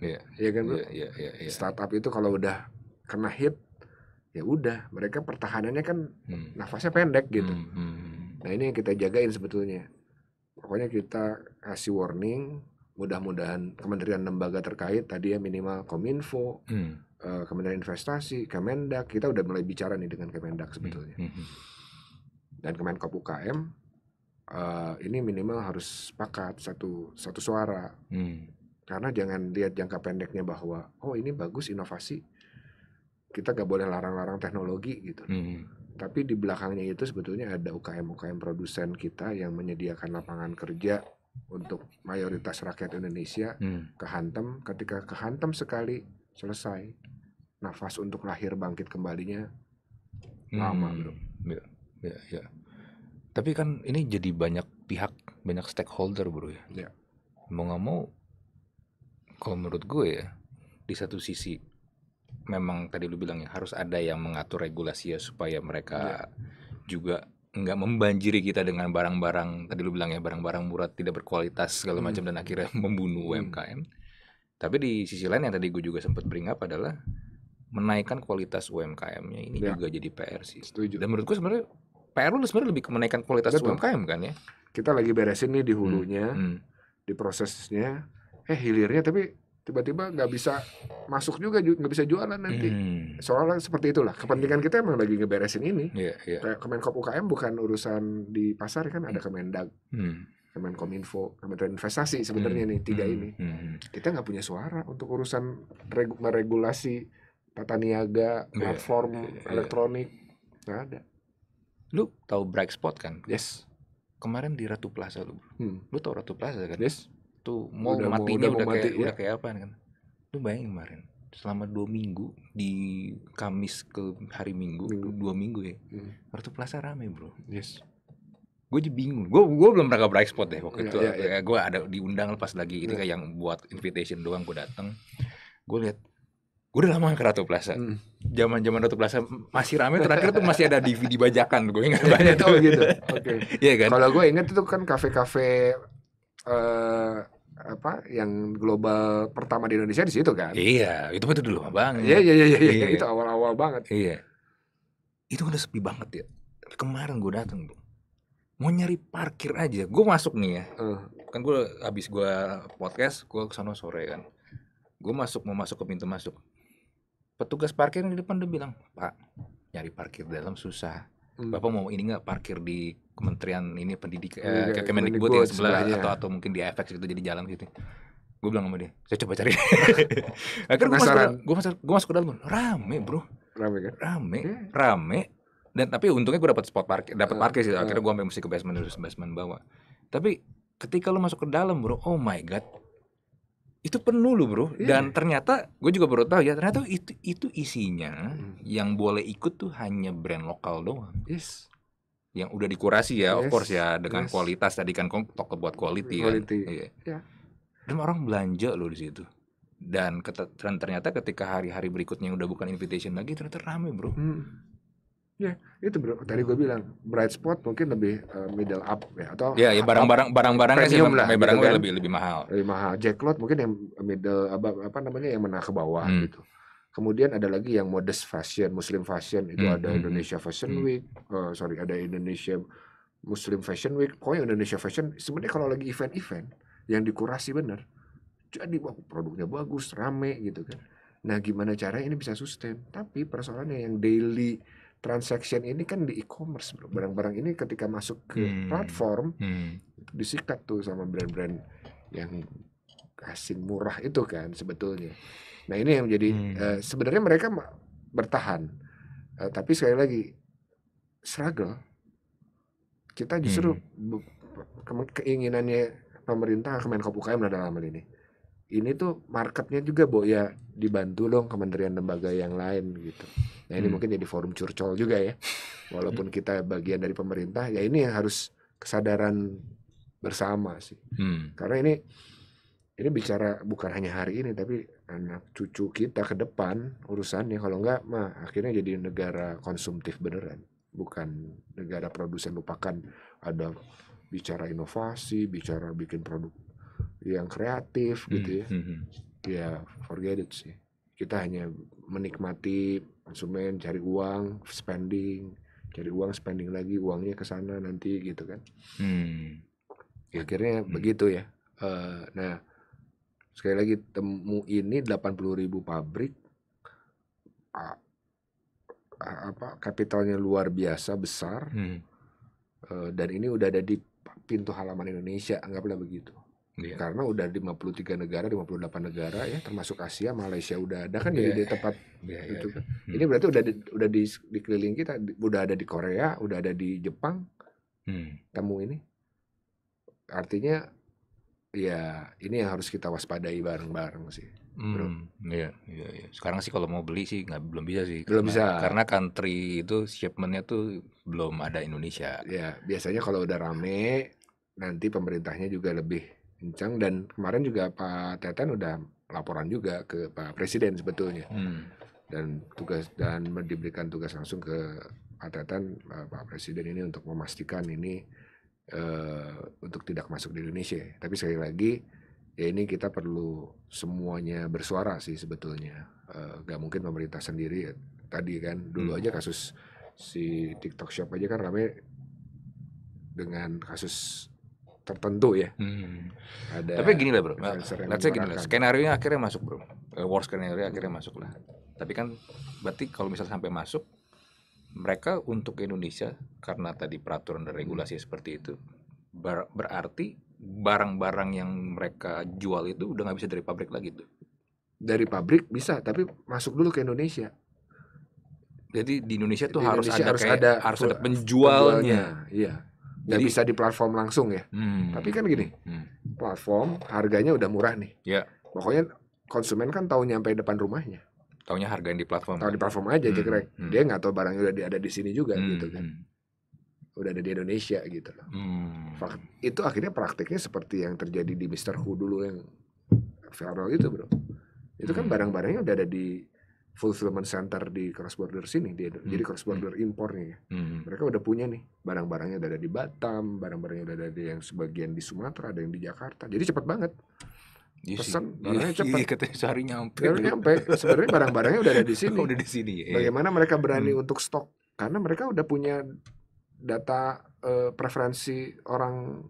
Iya ya kan bro? Yeah, yeah, yeah, yeah. Startup itu kalau udah kena hit, ya udah mereka pertahanannya kan hmm. nafasnya pendek gitu. Hmm, hmm, hmm. Nah ini yang kita jagain sebetulnya. Pokoknya kita kasih warning, mudah-mudahan kementerian lembaga terkait tadi ya minimal kominfo, hmm. Eh, kementerian investasi, Kemendak, kita udah mulai bicara nih dengan Kemendak hmm, sebetulnya. Hmm, hmm. Dan Kemenkop UKM uh, eh, ini minimal harus sepakat satu satu suara. Hmm karena jangan lihat jangka pendeknya bahwa oh ini bagus inovasi, kita nggak boleh larang-larang teknologi gitu. Hmm. Tapi di belakangnya itu sebetulnya ada UKM-UKM produsen kita yang menyediakan lapangan kerja untuk mayoritas rakyat Indonesia hmm. kehantem. Ketika kehantem sekali selesai, nafas untuk lahir bangkit kembalinya hmm. lama bro. Ya, ya, ya. Tapi kan ini jadi banyak pihak, banyak stakeholder bro ya. ya. Mau nggak mau kalau menurut gue ya di satu sisi memang tadi lu bilang ya harus ada yang mengatur regulasi ya supaya mereka yeah. juga nggak membanjiri kita dengan barang-barang tadi lu bilang ya barang-barang murah tidak berkualitas segala hmm. macam dan akhirnya *laughs* membunuh hmm. UMKM. Tapi di sisi lain yang tadi gue juga sempat up adalah menaikkan kualitas UMKM-nya ini ya. juga jadi PR sih. Setuju. Dan menurut gue sebenarnya PR lu sebenarnya lebih ke menaikkan kualitas Betul. UMKM kan ya. Kita lagi beresin nih di hulunya, hmm. Hmm. di prosesnya, eh hilirnya tapi tiba-tiba nggak bisa masuk juga nggak bisa jualan nanti hmm. soalnya seperti itulah kepentingan kita emang lagi ngeberesin ini yeah, yeah. Kemenkop UKM bukan urusan di pasar kan ada hmm. Kemendag hmm. Kemenkominfo Kementerian Investasi hmm. sebenarnya hmm. nih tiga hmm. ini hmm. kita nggak punya suara untuk urusan regu meregulasi tata niaga iya, iya, platform yeah, yeah, elektronik nggak ada lu tahu Bright Spot kan yes kemarin di Ratu Plaza lu hmm. lu tahu Ratu Plaza kan yes tuh mau udah, matinya mau, udah, udah mau kayak mati, ya? udah kayak apa kan lu bayangin kemarin selama dua minggu di Kamis ke hari Minggu hmm. dua minggu ya hmm. Ratu Plaza rame bro yes gue jadi bingung gue gue belum pernah ke Bright Spot deh waktu iya, iya, iya. ya, itu ya, ya. gue ada diundang pas lagi itu kayak yang buat invitation doang gue datang. gue lihat gue udah lama ke Ratu Plaza zaman hmm. zaman Ratu Plaza masih rame terakhir tuh masih ada di bajakan gue ingat banyak tuh gitu oke okay. iya kan kalau gue ingat itu kan kafe-kafe uh, apa yang global pertama di Indonesia di situ kan? Iya, itu itu dulu banget. Iya, iya, iya, iya, iya. itu awal-awal banget. Iya. Itu udah sepi banget ya. Kemarin gue datang tuh. Mau nyari parkir aja. Gue masuk nih ya. Uh. Kan gue habis gue podcast, gue kesana sore kan. Gue masuk mau masuk ke pintu masuk. Petugas parkir di depan udah bilang, "Pak, nyari parkir dalam susah hmm. bapak mau ini nggak parkir di kementerian ini pendidik eh, ke Kemendikbud yang sebelah ya. atau iya. atau mungkin di efek gitu jadi jalan gitu gue bilang sama dia saya coba cari *laughs* akhirnya gue masuk gue masuk gue masuk ke dalam rame bro rame kan rame hmm. rame dan tapi untungnya gue dapet spot parkir dapat ah, parkir sih ah. akhirnya gue sampai mesti ke basement terus basement bawa. tapi ketika lo masuk ke dalam bro oh my god itu penuh loh bro yeah. dan ternyata gue juga baru tahu ya ternyata itu itu isinya hmm. yang boleh ikut tuh hanya brand lokal doang yes yang udah dikurasi ya yes. of course ya dengan yes. kualitas tadi kan toko buat quality, kan? quality. kan iya. yeah. Yeah. dan orang belanja loh di situ dan, dan ternyata ketika hari-hari berikutnya udah bukan invitation lagi ternyata rame bro hmm Ya, itu bro. Tadi gue hmm. bilang bright spot mungkin lebih uh, middle up ya atau Ya, ya barang-barang barang-barang kan sih lah, barang gitu kan? lebih lebih mahal. Lebih mahal. lot mungkin yang middle apa, apa namanya yang menang ke bawah hmm. gitu. Kemudian ada lagi yang modest fashion, muslim fashion itu hmm. ada hmm, hmm. Indonesia Fashion hmm. Week, uh, sorry ada Indonesia Muslim Fashion Week. Pokoknya Indonesia Fashion sebenarnya kalau lagi event-event yang dikurasi bener, jadi produknya bagus, rame gitu kan. Nah, gimana caranya ini bisa sustain? Tapi persoalannya yang daily transaction ini kan di e-commerce bro. Barang-barang ini ketika masuk ke hmm. platform hmm. disikat tuh sama brand-brand yang asing murah itu kan sebetulnya. Nah ini yang menjadi hmm. uh, sebenarnya mereka bertahan, uh, tapi sekali lagi struggle. Kita justru hmm. keinginannya pemerintah Kemenko UKM dalam hal ini ini tuh marketnya juga bo ya dibantu dong kementerian lembaga yang lain gitu nah ini hmm. mungkin jadi forum curcol juga ya walaupun *laughs* kita bagian dari pemerintah ya ini yang harus kesadaran bersama sih hmm. karena ini ini bicara bukan hanya hari ini tapi anak cucu kita ke depan urusannya kalau enggak mah akhirnya jadi negara konsumtif beneran bukan negara produsen lupakan ada bicara inovasi bicara bikin produk yang kreatif gitu hmm, ya hmm, hmm. ya forget it sih kita hanya menikmati konsumen cari uang spending cari uang spending lagi uangnya ke sana nanti gitu kan hmm. ya, akhirnya hmm. begitu ya uh, nah sekali lagi temu ini 80 ribu pabrik apa kapitalnya luar biasa besar hmm. Eh, dan ini udah ada di pintu halaman Indonesia anggaplah begitu Yeah. Karena udah 53 negara, 58 negara ya, termasuk Asia, Malaysia udah ada kan yeah. jadi di tempat yeah, iya, itu. Yeah. Hmm. Kan. Ini berarti udah di, udah di, di kita, di, udah ada di Korea, udah ada di Jepang. Hmm. Tamu ini. Artinya ya ini yang harus kita waspadai bareng-bareng sih. Hmm, yeah, Iya, iya, Sekarang sih kalau mau beli sih nggak belum bisa sih. Belum karena, bisa. Karena country itu shipmentnya tuh belum ada Indonesia. Ya, biasanya kalau udah rame nanti pemerintahnya juga lebih kencang dan kemarin juga Pak Teten udah laporan juga ke Pak Presiden sebetulnya hmm. dan tugas dan diberikan tugas langsung ke Pak Teten eh, Pak Presiden ini untuk memastikan ini uh, untuk tidak masuk di Indonesia tapi sekali lagi ya ini kita perlu semuanya bersuara sih sebetulnya uh, eh, gak mungkin pemerintah sendiri ya. tadi kan dulu hmm. aja kasus si TikTok Shop aja kan rame dengan kasus tertentu ya. Hmm. Ada Tapi gini lah bro, let's say gini lah, skenario nya akhirnya masuk bro, eh, worst skenario akhirnya masuk lah. Tapi kan berarti kalau misal sampai masuk, mereka untuk Indonesia karena tadi peraturan dan regulasi seperti itu ber berarti barang-barang yang mereka jual itu udah nggak bisa dari pabrik lagi tuh. Dari pabrik bisa, tapi masuk dulu ke Indonesia. Jadi di Indonesia tuh di harus Indonesia ada harus kayak, ada harus ada penjualnya. penjualnya. Iya nggak bisa di platform langsung ya. Hmm. Tapi kan gini, hmm. platform harganya udah murah nih. Ya. Pokoknya konsumen kan tahu nyampe depan rumahnya. Taunya harga yang di platform. Tahu di platform aja, hmm. Jekrek. Hmm. Dia nggak tahu barangnya udah ada di sini juga hmm. gitu kan. Hmm. Udah ada di Indonesia gitu loh. Hmm. Itu akhirnya praktiknya seperti yang terjadi di Mister Who dulu yang viral itu bro. Itu kan hmm. barang-barangnya udah ada di fulfillment center di cross border sini dia hmm. jadi cross border hmm. impornya ya. Hmm. Mereka udah punya nih barang-barangnya udah ada di Batam, barang-barangnya udah ada di yang sebagian di Sumatera, ada yang di Jakarta. Jadi cepat banget. Yes, iya pesan iya barangnya yes, cepat. yes, iya, katanya sehari nyampe. Sehari nyampe. Sebenarnya barang-barangnya udah ada di *laughs* sini. udah di sini. Ya. Bagaimana mereka berani hmm. untuk stok? Karena mereka udah punya data uh, preferensi orang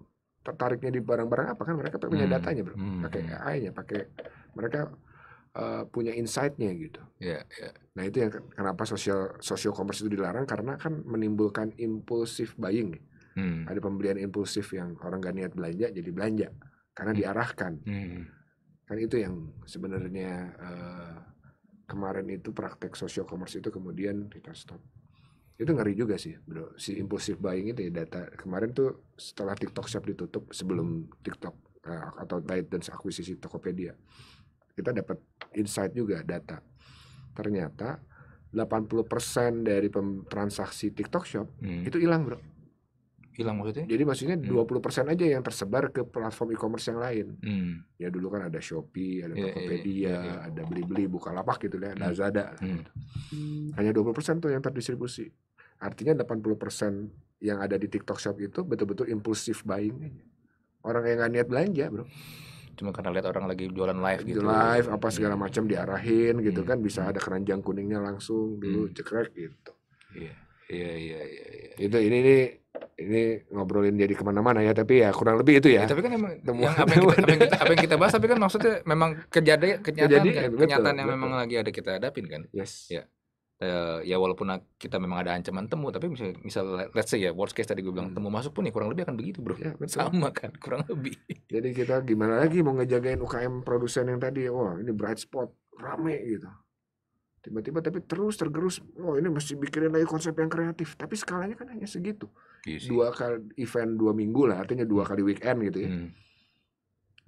tertariknya di barang-barang apa kan mereka punya hmm. datanya, Bro. Hmm. Pakai hmm. AI-nya, pakai mereka Eh, punya insightnya nya gitu. Yeah, yeah. Nah itu yang kenapa sosial sosial commerce itu dilarang karena kan menimbulkan impulsif buying. Hmm. Ada pembelian impulsif yang orang gak niat belanja jadi belanja karena hmm. diarahkan. Hmm. Kan itu yang sebenarnya uh, kemarin itu praktek sosial commerce itu kemudian kita stop. Itu ngeri juga sih, bro. Si impulsif buying itu ya data kemarin tuh setelah TikTok Shop ditutup sebelum hmm. TikTok uh, atau ByteDance akuisisi Tokopedia kita dapat insight juga data. Ternyata 80% dari transaksi TikTok Shop hmm. itu hilang, Bro. Hilang maksudnya? Jadi maksudnya hmm. 20% aja yang tersebar ke platform e-commerce yang lain. Hmm. Ya dulu kan ada Shopee, ada yeah, iya, Tokopedia, yeah, yeah, yeah. ada Blibli, Bukalapak gitu ya, hmm. Lazada. Hmm. Hanya 20% tuh yang terdistribusi. Artinya 80% yang ada di TikTok Shop itu betul-betul impulsif buying Orang yang nggak niat belanja, Bro cuma karena lihat orang lagi jualan live gitu live apa iya. segala macam diarahin gitu gitu kan bisa iya. ada keranjang kuningnya langsung dulu cekrek gitu iya iya iya itu ini ini ini ngobrolin jadi kemana-mana ya tapi ya kurang lebih itu ya, ya tapi kan emang temuan, apa, yang kita, apa, yang kita, apa yang kita bahas tapi kan maksudnya memang kejadian kenyataan, kan, kenyataan, yang betul. memang lagi ada kita hadapin kan yes ya uh, ya walaupun kita memang ada ancaman temu tapi misal, misal let's say ya worst case tadi gue bilang hmm. temu masuk pun ya kurang lebih akan begitu bro ya, betul. sama kan kurang lebih jadi kita gimana lagi mau ngejagain UKM produsen yang tadi wah ini bright spot rame gitu tiba-tiba tapi terus tergerus oh ini mesti bikin lagi konsep yang kreatif tapi skalanya kan hanya segitu yes, iya dua kali event dua minggu lah artinya dua kali weekend gitu ya hmm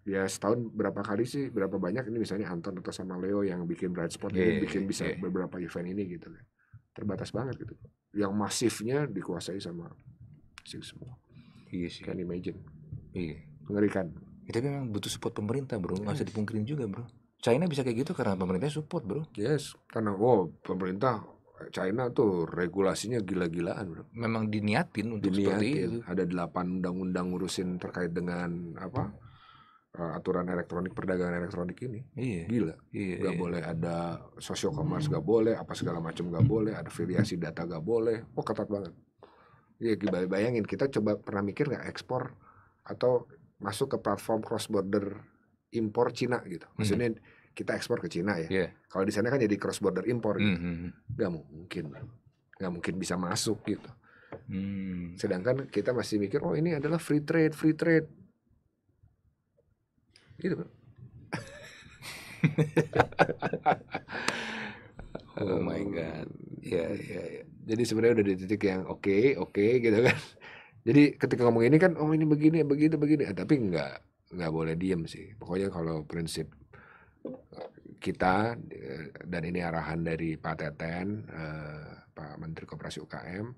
ya setahun berapa kali sih berapa banyak ini misalnya Anton atau sama Leo yang bikin bright spot yeah, ini iya, bikin yeah, bisa iya. beberapa event ini gitu kan terbatas banget gitu yang masifnya dikuasai sama si semua iya sih kan imagine iya mengerikan ya, Itu memang butuh support pemerintah bro nggak yes. usah dipungkirin juga bro China bisa kayak gitu karena pemerintah support bro yes karena wow pemerintah eh, China tuh regulasinya gila-gilaan bro. Memang diniatin untuk diniatin. seperti itu. Ada delapan undang-undang ngurusin terkait dengan apa uh, aturan elektronik perdagangan elektronik ini iya, gila iya, gak iya. boleh ada sosio commerce hmm. gak boleh apa segala macam gak hmm. boleh ada variasi data gak boleh oh ketat banget ya bayangin kita coba pernah mikir nggak ekspor atau masuk ke platform cross border impor Cina gitu hmm. maksudnya hmm. kita ekspor ke Cina ya yeah. kalau di sana kan jadi cross border impor gitu hmm. hmm gak mungkin nggak mungkin bisa masuk gitu Hmm. Sedangkan kita masih mikir, oh ini adalah free trade, free trade. Gitu bro. *laughs* oh my god. Ya, ya, ya. Jadi sebenarnya udah di titik yang oke, okay, oke okay, gitu kan. *laughs* Jadi ketika ngomong ini kan, oh ini begini, begini, begini. Ah, tapi nggak nggak boleh diem sih. Pokoknya kalau prinsip eh, kita eh, dan ini arahan dari Pak Teten, eh, Pak Menteri Koperasi UKM,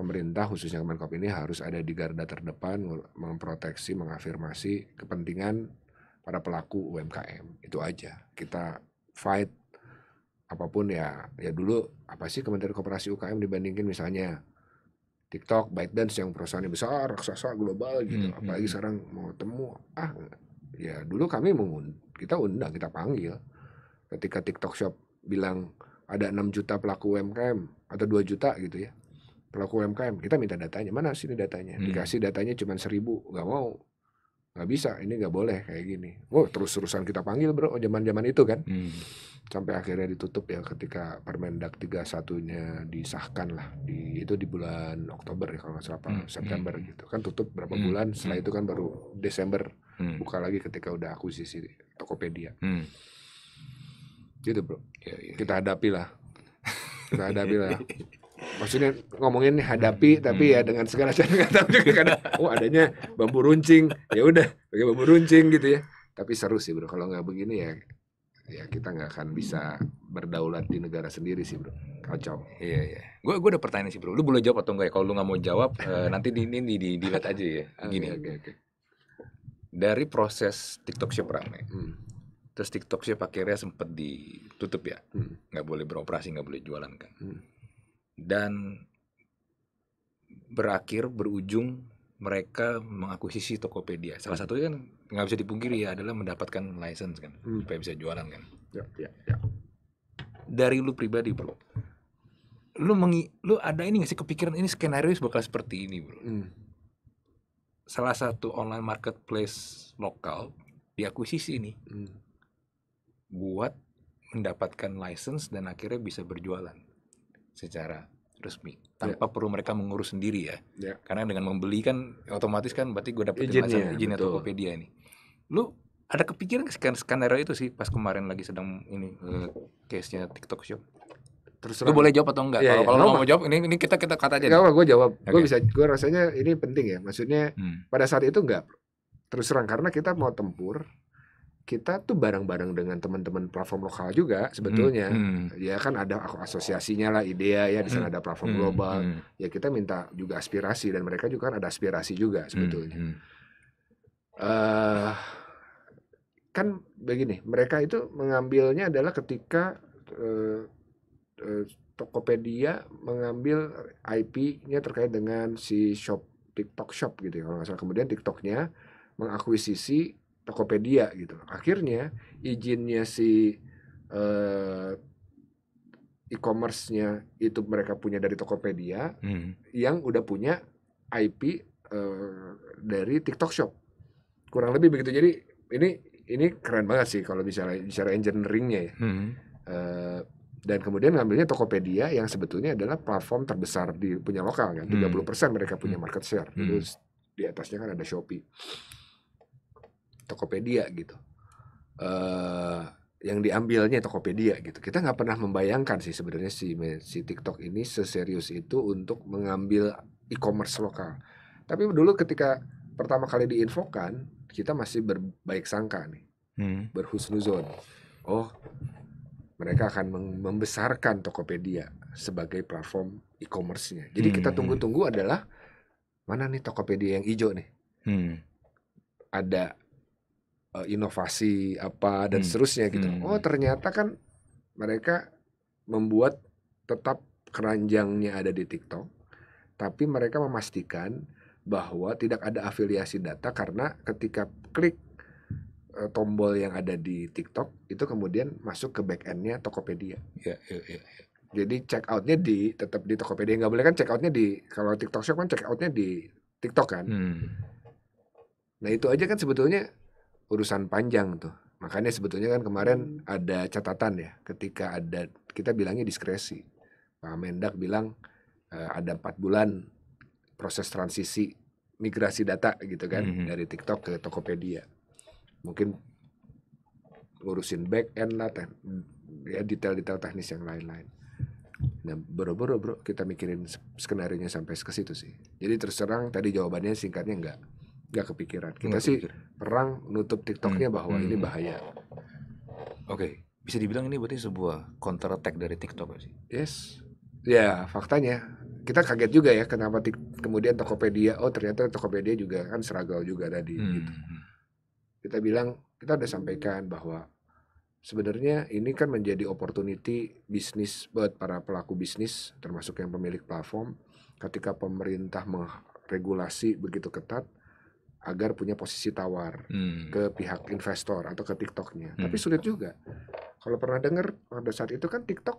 pemerintah khususnya Kemenkop ini harus ada di garda terdepan memproteksi, mengafirmasi kepentingan para pelaku UMKM itu aja kita fight apapun ya ya dulu apa sih Kementerian Koperasi UKM dibandingin misalnya TikTok, ByteDance yang perusahaannya besar, raksasa global gitu. Hmm, Apalagi hmm. hmm. sekarang mau temu, ah ya dulu kami mau kita undang, kita panggil. Ketika TikTok Shop bilang ada 6 juta pelaku UMKM atau 2 juta gitu ya pelaku UMKM kita minta datanya mana sini datanya hmm. dikasih datanya cuma seribu nggak mau nggak bisa ini nggak boleh kayak gini oh terus terusan kita panggil bro oh, zaman zaman itu kan hmm. sampai akhirnya ditutup ya ketika Permendak 31 nya disahkan lah di itu di bulan Oktober ya kalau nggak salah hmm, hmm. September gitu kan tutup berapa hmm. bulan setelah hmm. itu kan baru Desember hmm. buka lagi ketika udah akuisisi Tokopedia hmm. gitu bro ya, ya, ya. kita hadapi lah kita hadapi lah *laughs* maksudnya ngomongin nih hadapi tapi ya hmm. dengan segala cara *laughs* nggak tahu juga karena oh adanya bambu runcing ya udah pakai bambu runcing gitu ya tapi seru sih bro kalau nggak begini ya ya kita nggak akan bisa berdaulat di negara sendiri sih bro kacau iya iya gue gue ada pertanyaan sih bro lu boleh jawab atau enggak ya kalau lu nggak mau jawab uh, *laughs* nanti di ini di di di aja ya gini okay, okay, okay. dari proses TikTok shop ramai hmm. terus TikTok shop akhirnya sempet ditutup ya hmm. nggak hmm. boleh beroperasi nggak boleh jualan kan hmm dan berakhir berujung mereka mengakuisisi Tokopedia. Salah satunya kan nggak bisa dipungkiri ya adalah mendapatkan license kan hmm. supaya bisa jualan kan. Ya, ya, ya. Dari lu pribadi bro, lu mengi, lu ada ini nggak sih kepikiran ini skenario bakal seperti ini bro? Hmm. Salah satu online marketplace lokal diakuisisi ini hmm. buat mendapatkan license dan akhirnya bisa berjualan secara resmi ya. tanpa yeah. perlu mereka mengurus sendiri ya. Yeah. Karena dengan membeli kan otomatis kan berarti gue dapat izin ya, izin betul. Tokopedia ini. Lu ada kepikiran kan skenario itu sih pas kemarin lagi sedang ini uh, case-nya TikTok Shop. Terus lu boleh jawab atau enggak? Ya, kalau ya. kalau mau jawab ini ini kita kita kata aja. Enggak gue jawab. Okay. Gue bisa gue rasanya ini penting ya. Maksudnya hmm. pada saat itu enggak terus terang karena kita mau tempur kita tuh bareng-bareng dengan teman-teman platform lokal juga hmm, sebetulnya. Hmm, hmm. Ya kan ada asosiasinya lah IDEA ya di sana hmm, ada platform hmm, global. Hmm. Ya kita minta juga aspirasi dan mereka juga kan ada aspirasi juga hmm, sebetulnya. Hmm, hmm. Uh, kan begini, mereka itu mengambilnya adalah ketika uh, uh, Tokopedia mengambil IP-nya terkait dengan si shop TikTok Shop gitu ya kalau nggak salah. Kemudian TikToknya mengakuisisi Tokopedia gitu. Akhirnya izinnya si uh, e-commerce-nya itu mereka punya dari Tokopedia hmm. yang udah punya IP uh, eh, dari TikTok Shop. Kurang lebih begitu. Jadi ini ini keren banget sih kalau bicara bicara engineering-nya ya. Hmm. Uh, dan kemudian ngambilnya Tokopedia yang sebetulnya adalah platform terbesar di punya lokal kan. Hmm. 30% mereka punya hmm. market share. Hmm. Terus di atasnya kan ada Shopee. Tokopedia gitu uh, yang diambilnya Tokopedia gitu kita nggak pernah membayangkan sih sebenarnya si si TikTok ini seserius itu untuk mengambil e-commerce lokal tapi dulu ketika pertama kali diinfokan kita masih berbaik sangka nih hmm. berhusnuzon oh mereka akan membesarkan Tokopedia sebagai platform e-commerce-nya. Jadi hmm. kita tunggu-tunggu adalah mana nih Tokopedia yang hijau nih. Hmm. Ada uh, inovasi apa dan hmm. seterusnya gitu. Hmm. Oh ternyata kan mereka membuat tetap keranjangnya ada di TikTok, tapi mereka memastikan bahwa tidak ada afiliasi data karena ketika klik uh, tombol yang ada di TikTok itu kemudian masuk ke backendnya Tokopedia. Ya, ya, ya, ya. Jadi check outnya di tetap di Tokopedia nggak boleh kan check outnya di kalau TikTok Shop kan check outnya di TikTok kan. Hmm. Nah itu aja kan sebetulnya urusan panjang tuh. Makanya sebetulnya kan kemarin hmm. ada catatan ya ketika ada kita bilangnya diskresi. Pak Mendak bilang uh, ada empat bulan proses transisi migrasi data gitu kan hmm, hmm dari TikTok ke Tokopedia. Mungkin ngurusin back end lah teh, ya detail-detail teknis yang lain-lain. Nah, bro bro bro kita mikirin skenario nya sampai ke situ sih. Jadi terserang tadi jawabannya singkatnya enggak nggak kepikiran kita gak sih kepikiran. perang nutup tiktoknya hmm. bahwa hmm. ini hmm. bahaya oke okay. bisa dibilang ini berarti sebuah counter attack dari tiktok sih yes ya faktanya kita kaget juga ya kenapa kemudian Tokopedia oh ternyata Tokopedia juga kan seragau juga tadi hmm. gitu. Hmm, hmm. Kita bilang kita udah sampaikan bahwa sebenarnya ini kan menjadi opportunity bisnis buat para pelaku bisnis termasuk yang pemilik platform ketika pemerintah meregulasi begitu ketat agar punya posisi tawar hmm. ke pihak investor atau ke TikToknya. Hmm. Tapi sulit juga. Kalau pernah dengar pada saat itu kan TikTok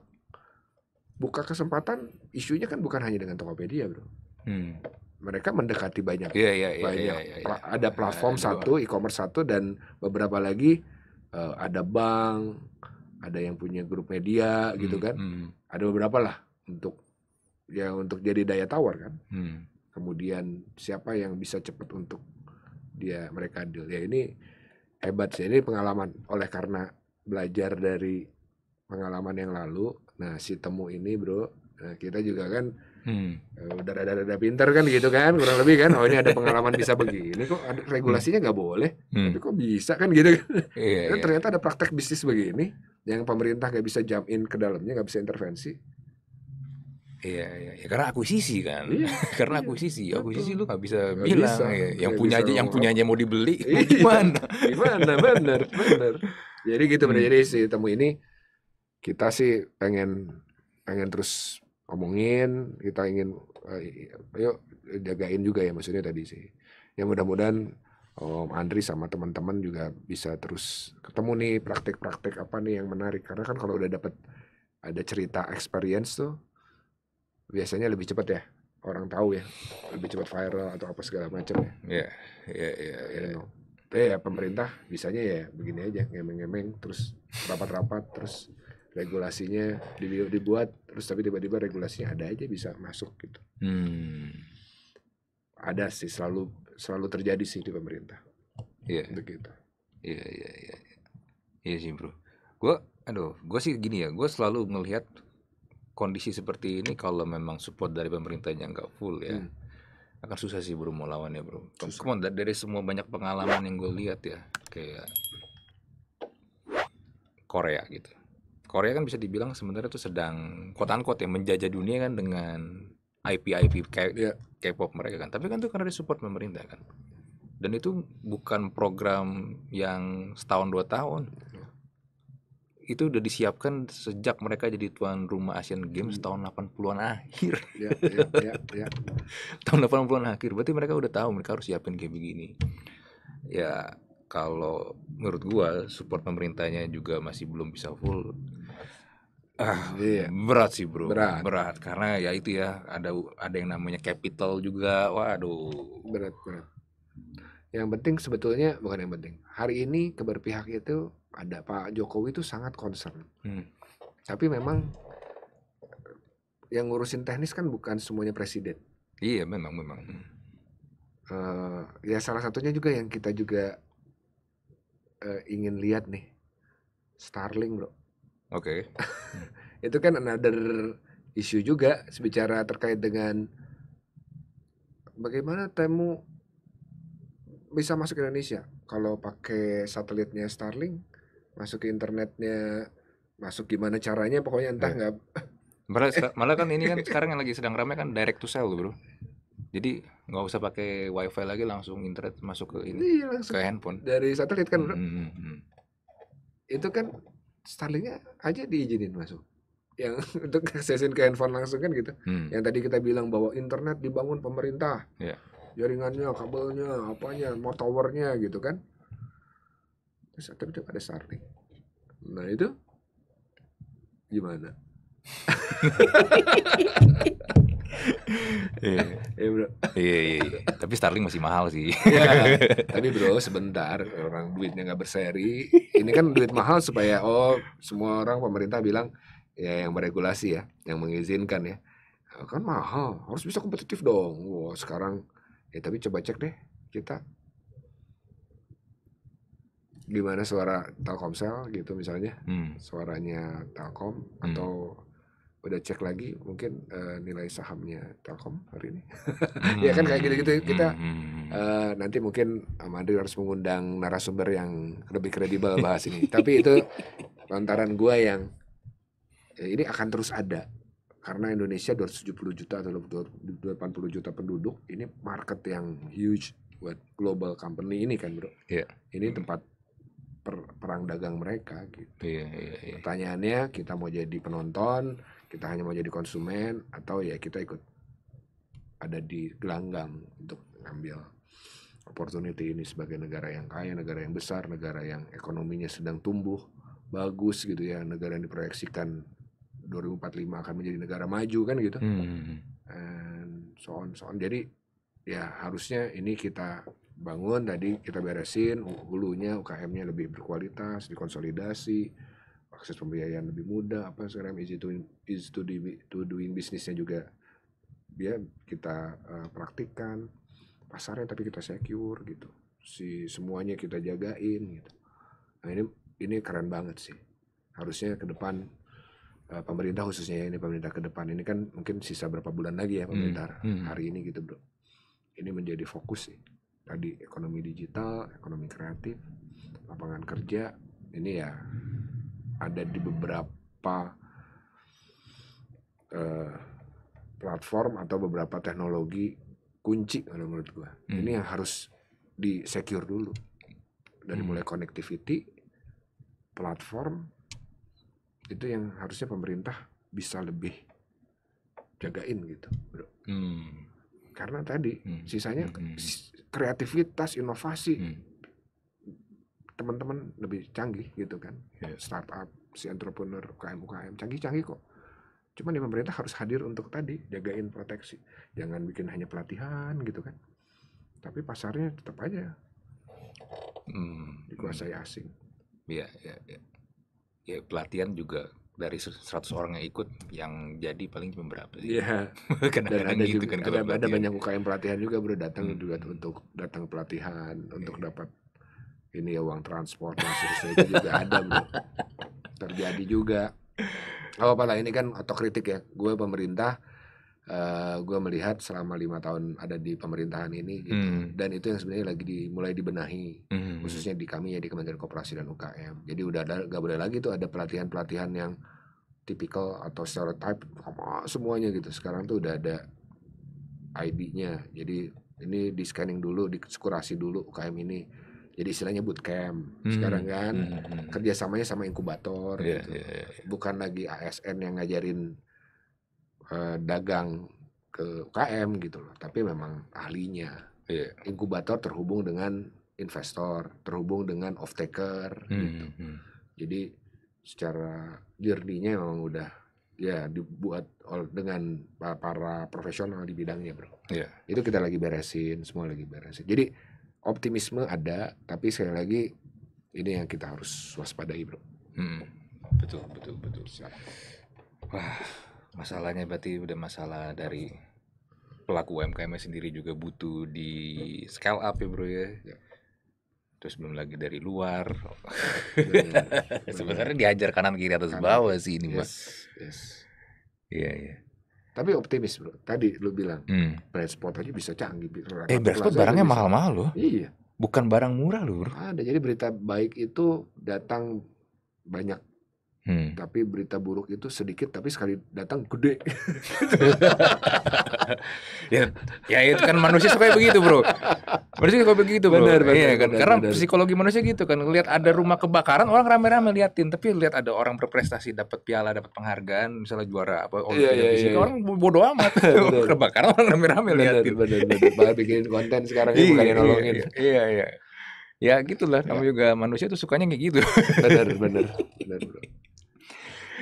buka kesempatan isunya kan bukan hanya dengan Tokopedia, bro. Hmm. Mereka mendekati banyak, yeah, yeah, yeah, banyak. Yeah, yeah, yeah. yeah. ada platform yeah, satu, e-commerce satu, dan beberapa lagi uh, ada bank, ada yang punya grup media, hmm, gitu kan. Hmm. Ada beberapa lah untuk ya untuk jadi daya tawar kan. Hmm. Kemudian siapa yang bisa cepat untuk dia mereka deal ya ini hebat sih ini pengalaman oleh karena belajar dari pengalaman yang lalu nah si temu ini bro nah kita juga kan hmm. Eh, udah ada ada pinter kan gitu kan kurang lebih kan oh ini ada pengalaman bisa begini kok ada regulasinya nggak boleh hmm. tapi kok bisa kan gitu kan yeah, kan yeah. ternyata ada praktek bisnis begini yang pemerintah nggak bisa jam in ke dalamnya nggak bisa intervensi Iya, iya, ya, karena akuisisi kan, iya, *laughs* karena akuisisi, iya, akuisisi betul. lu nggak bisa gak bilang, bisa, ya. yang gak punya aja, yang punyanya mau dibeli, iya, *laughs* gimana? Gimana, bener, bener. Jadi gitu hmm. jadi si temu ini kita sih pengen pengen terus omongin, kita ingin, ayo eh, jagain juga ya maksudnya tadi sih. Ya mudah-mudahan Om Andri sama teman-teman juga bisa terus ketemu nih praktek-praktek apa nih yang menarik karena kan kalau udah dapat ada cerita experience tuh biasanya lebih cepat ya orang tahu ya lebih cepat viral atau apa segala macam ya. ya ya ya Tapi ya pemerintah bisanya ya begini aja ngemeng-ngemeng terus rapat-rapat terus regulasinya dibuat terus tapi tiba-tiba regulasinya ada aja bisa masuk gitu. Hmm. Ada sih selalu selalu terjadi sih di pemerintah. Iya. Yeah. Begitu. Iya, iya, iya, iya. Iya sih, Bro. Gue aduh, gue sih gini ya, gue selalu melihat kondisi seperti ini kalau memang support dari pemerintahnya nggak full ya hmm. akan susah sih bro mau lawannya bro. on, dari semua banyak pengalaman yang gue lihat ya kayak Korea gitu. Korea kan bisa dibilang sebenarnya tuh sedang kotaan kota yang menjajah dunia kan dengan IP IP kayak iya. K-pop mereka kan. Tapi kan itu karena disupport pemerintah kan. Dan itu bukan program yang setahun dua tahun itu udah disiapkan sejak mereka jadi tuan rumah Asian Games hmm. tahun 80-an akhir. Ya, ya, ya, ya. *laughs* tahun 80-an akhir. Berarti mereka udah tahu mereka harus siapin kayak begini. Ya kalau menurut gua support pemerintahnya juga masih belum bisa full. Ah, iya. berat sih bro, berat. berat karena ya itu ya ada ada yang namanya capital juga, waduh. Berat berat yang penting sebetulnya bukan yang penting hari ini keberpihak itu ada Pak Jokowi itu sangat concern hmm. tapi memang yang ngurusin teknis kan bukan semuanya presiden iya memang memang uh, ya salah satunya juga yang kita juga uh, ingin lihat nih Starling bro oke okay. *laughs* itu kan another isu juga sebicara terkait dengan bagaimana temu bisa masuk ke Indonesia kalau pakai satelitnya Starlink masuk ke internetnya masuk gimana caranya pokoknya entah iya. nggak *laughs* malah, malah kan ini kan *laughs* sekarang yang lagi sedang ramai kan direct to cell bro jadi nggak usah pakai wifi lagi langsung internet masuk ke ini iya, ke handphone dari satelit kan bro mm -hmm. itu kan Starlinknya aja diizinin masuk yang *laughs* untuk aksesin ke handphone langsung kan gitu. Hmm. Yang tadi kita bilang bahwa internet dibangun pemerintah. Yeah jaringannya kabelnya apanya mau towernya gitu kan terus tapi udah ada Starlink nah itu gimana Iya, *laughs* iya bro. Iya, iya, iya. Tapi Starlink masih mahal sih. Iya. tapi bro, sebentar orang duitnya nggak berseri. Ini kan duit mahal supaya oh semua orang pemerintah bilang ya yang meregulasi ya, yang mengizinkan ya. Kan mahal, harus bisa kompetitif dong. Wah, wow, sekarang ya tapi coba cek deh kita gimana suara Telkomsel gitu misalnya hmm. suaranya Telkom hmm. atau udah cek lagi mungkin uh, nilai sahamnya Telkom hari ini hmm. *laughs* ya kan kayak hmm. gitu-gitu kita hmm. uh, nanti mungkin Amadi harus mengundang narasumber yang lebih kredibel bahas ini tapi itu *laughs* lantaran gua yang ya ini akan terus ada karena Indonesia 270 juta atau 280 juta penduduk ini market yang huge buat global company ini kan bro yeah. ini tempat per, perang dagang mereka gitu yeah, yeah, yeah. pertanyaannya kita mau jadi penonton kita hanya mau jadi konsumen atau ya kita ikut ada di gelanggang untuk ngambil opportunity ini sebagai negara yang kaya, negara yang besar, negara yang ekonominya sedang tumbuh bagus gitu ya, negara yang diproyeksikan 2045 akan menjadi negara maju kan gitu. Hmm, hmm, hmm. And so on so on. Jadi ya harusnya ini kita bangun tadi kita beresin hulunya UKM-nya lebih berkualitas, dikonsolidasi, akses pembiayaan lebih mudah, apa sekarang easy to easy to, do, to doing bisnisnya juga ya kita uh, praktikkan pasarnya tapi kita secure gitu. Si semuanya kita jagain gitu. Nah ini ini keren banget sih. Harusnya ke depan Eh, pemerintah khususnya ya ini pemerintah ke depan ini kan mungkin sisa berapa bulan lagi ya hmm, pemerintah hmm. hari ini gitu bro ini menjadi fokus sih tadi ekonomi digital ekonomi kreatif lapangan kerja ini ya ada di beberapa uh, platform atau beberapa teknologi kunci menurut gua hmm. ini yang harus di secure dulu dari hmm. mulai connectivity platform itu yang harusnya pemerintah bisa lebih jagain gitu bro. Hmm. karena tadi hmm. sisanya hmm. hmm. kreativitas inovasi teman hmm. teman-teman lebih canggih gitu kan yeah. startup si entrepreneur UKM UKM canggih-canggih kok cuman di ya pemerintah harus hadir untuk tadi jagain proteksi jangan bikin hanya pelatihan gitu kan tapi pasarnya tetap aja hmm. dikuasai asing iya iya ya ya pelatihan juga dari 100 orang yang ikut yang jadi paling cuma berapa sih? Iya. Yeah. *laughs* Kadang-kadang gitu juga, kan ada, ada banyak UKM pelatihan juga bro datang hmm. juga untuk datang pelatihan yeah. untuk iya. dapat ini ya uang transport dan itu juga ada bro. *laughs* Terjadi juga. apa apalah ini kan otokritik ya. Gue pemerintah uh, eh, gue melihat selama lima tahun ada di pemerintahan ini gitu. hmm. dan itu yang sebenarnya lagi di mulai dibenahi hmm. khususnya di kami ya di Kementerian Koperasi dan UKM jadi udah ada gak boleh lagi tuh ada pelatihan-pelatihan yang tipikal atau stereotype semuanya gitu sekarang tuh udah ada ID-nya jadi ini di scanning dulu di sekurasi dulu UKM ini jadi istilahnya bootcamp hmm. sekarang kan hmm. hmm, hmm. kerjasamanya sama inkubator yeah, gitu yeah, yeah. Iya. bukan lagi ASN yang ngajarin Eh, dagang ke UKM gitu loh, tapi memang ahlinya. Yeah. Inkubator terhubung dengan investor, terhubung dengan off taker hmm, hmm, gitu. Hmm. Jadi secara jernihnya memang udah ya dibuat dengan para profesional di bidangnya, Bro. Yeah. Itu kita lagi beresin, semua lagi beresin. Jadi optimisme ada, tapi sekali lagi ini yang kita harus waspadai, Bro. Hmm. Betul, betul, betul. Siap. Wah masalahnya berarti udah masalah dari pelaku UMKM sendiri juga butuh di scale up ya bro ya. ya. Terus belum lagi dari luar. *laughs* Sebenarnya diajar kanan kiri atas kanan. bawah sih ini, yes, Yes. Iya, iya. Tapi optimis, Bro. Tadi lu bilang, hmm. brand aja bisa canggih. Eh, brand barangnya mahal-mahal loh. Iya. Bukan barang murah loh, Bro. Ada. Jadi berita baik itu datang banyak Hmm. Tapi berita buruk itu sedikit tapi sekali datang gede. *laughs* ya, ya itu kan manusia suka begitu, Bro. Manusia suka begitu, Bro. Benar, benar, iya, kan? benar, Karena benar. psikologi manusia gitu kan. Lihat ada rumah kebakaran, orang rame-rame liatin, tapi lihat ada orang berprestasi dapat piala, dapat penghargaan, misalnya juara apa yeah, yeah, yeah, yeah. orang bodoh amat. *laughs* kebakaran orang rame-rame liatin. Benar, benar. Bahkan *laughs* bikin konten sekarang ini ya, bukan nolongin. Iya iya, iya, iya. Ya gitulah, kamu iya. juga manusia tuh sukanya kayak gitu. Benar, benar. Benar, Bro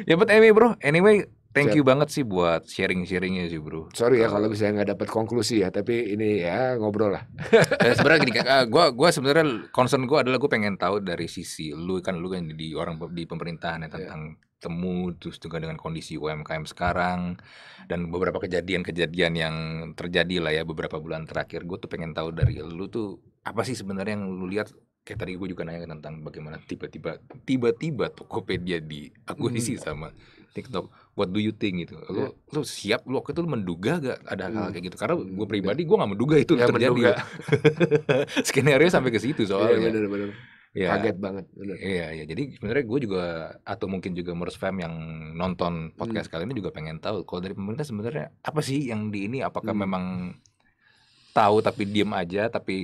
ya buat anyway bro, anyway Thank you banget sih buat sharing-sharingnya sih bro. Sorry ya eh, kalau misalnya nggak dapat konklusi ya, tapi ini ya ngobrol lah. *laughs* Eh, sebenarnya gini, uh, *laughs* gua gua sebenarnya concern gua adalah gue pengen tahu dari sisi lu kan lu kan di orang di pemerintahan ya iya. tentang yeah. temu terus juga dengan kondisi UMKM sekarang dan beberapa kejadian-kejadian yang terjadi lah ya beberapa bulan terakhir. Gue tuh pengen tahu dari lu tuh apa sih sebenarnya yang lu lihat kayak tadi gue juga nanya tentang bagaimana tiba-tiba tiba-tiba Tokopedia di akuisisi hmm. sama TikTok. What do you think gitu? Lo yeah. lo siap lo waktu itu lo menduga gak ada hal, -hal hmm. kayak gitu? Karena hmm, gue pribadi gue gak menduga itu gak terjadi. Menduga. *laughs* Skenario sampai ke situ iya, soalnya. Yeah, bener, bener. Ya, kaget banget. Iya, iya. Jadi sebenarnya gue juga atau mungkin juga Mers Fam yang nonton podcast hmm. kali ini juga pengen tahu kalau dari pemerintah sebenarnya apa sih yang di ini apakah hmm. memang tahu tapi diem aja tapi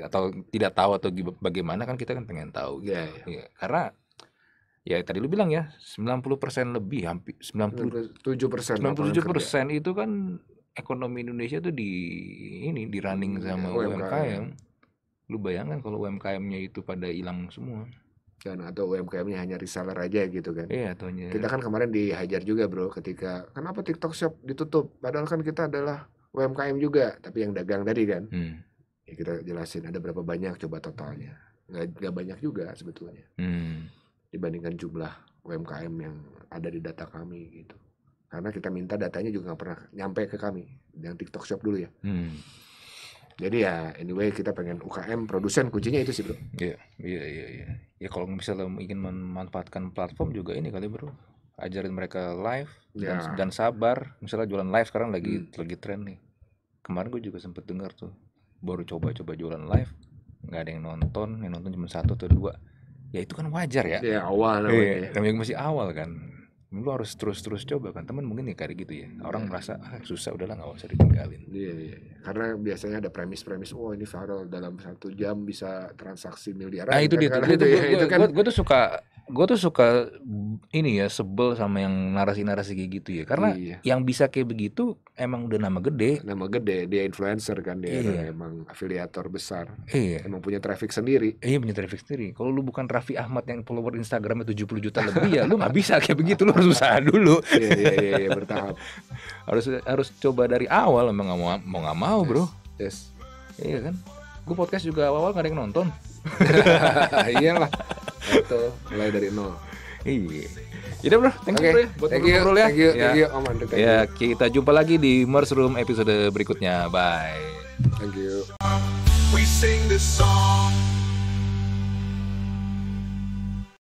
atau tidak tahu atau bagaimana kan kita kan pengen tahu gitu. Yeah, yeah. Ya, karena ya tadi lu bilang ya 90% lebih hampir sembilan 97% 97% persen itu kan ekonomi Indonesia tuh di ini di running hmm, sama ya, UMKM. UMKM. Lu bayangkan kalau UMKM-nya itu pada hilang semua kan atau UMKM-nya hanya reseller aja gitu kan. Iya, atau Kita kan kemarin dihajar juga, Bro, ketika kenapa TikTok Shop ditutup padahal kan kita adalah UMKM juga, tapi yang dagang tadi kan. Hmm. Ya kita jelasin ada berapa banyak coba totalnya. Nggak, nggak banyak juga sebetulnya. Hmm. Dibandingkan jumlah UMKM yang ada di data kami gitu. Karena kita minta datanya juga nggak pernah nyampe ke kami. Yang TikTok Shop dulu ya. Hmm. Jadi ya anyway kita pengen UKM produsen kuncinya itu sih bro. Iya iya iya. Ya, ya kalau misalnya ingin memanfaatkan platform juga ini kali bro. Ajarin mereka live ya. dan, dan sabar. Misalnya jualan live sekarang lagi hmm. lagi tren nih kemarin gue juga sempet denger tuh baru coba-coba jualan live nggak ada yang nonton yang nonton cuma satu atau dua ya itu kan wajar ya ya awal iya, namanya ya. namanya masih awal kan lu harus terus-terus coba kan teman mungkin ya kayak gitu ya orang ya. merasa ah susah udahlah nggak usah ditinggalin iya iya karena biasanya ada premis-premis oh ini viral dalam satu jam bisa transaksi miliaran nah itu gitu dia kan. itu, *laughs* itu, itu, itu, itu, kan, gue tuh suka gue tuh suka ini ya sebel sama yang narasi-narasi kayak gitu ya karena iya. yang bisa kayak begitu emang udah nama gede nama gede dia influencer kan dia iya. emang afiliator besar iya. emang punya traffic sendiri iya punya traffic sendiri kalau lu bukan Raffi Ahmad yang follower Instagramnya 70 juta lebih ya lu nggak bisa kayak begitu lu harus usaha dulu iya, iya iya iya bertahap *laughs* harus harus coba dari awal emang nggak mau mau nggak mau yes. bro yes iya kan gue podcast juga awal-awal gak ada yang nonton *laughs* iyalah itu mulai dari nol iya Iya bro, thank you okay. bro ya buat thank you, ya. Thank you, ya. thank you Om Andre. ya, kita jumpa lagi di Mars Room episode berikutnya. Bye. Thank you. We sing this song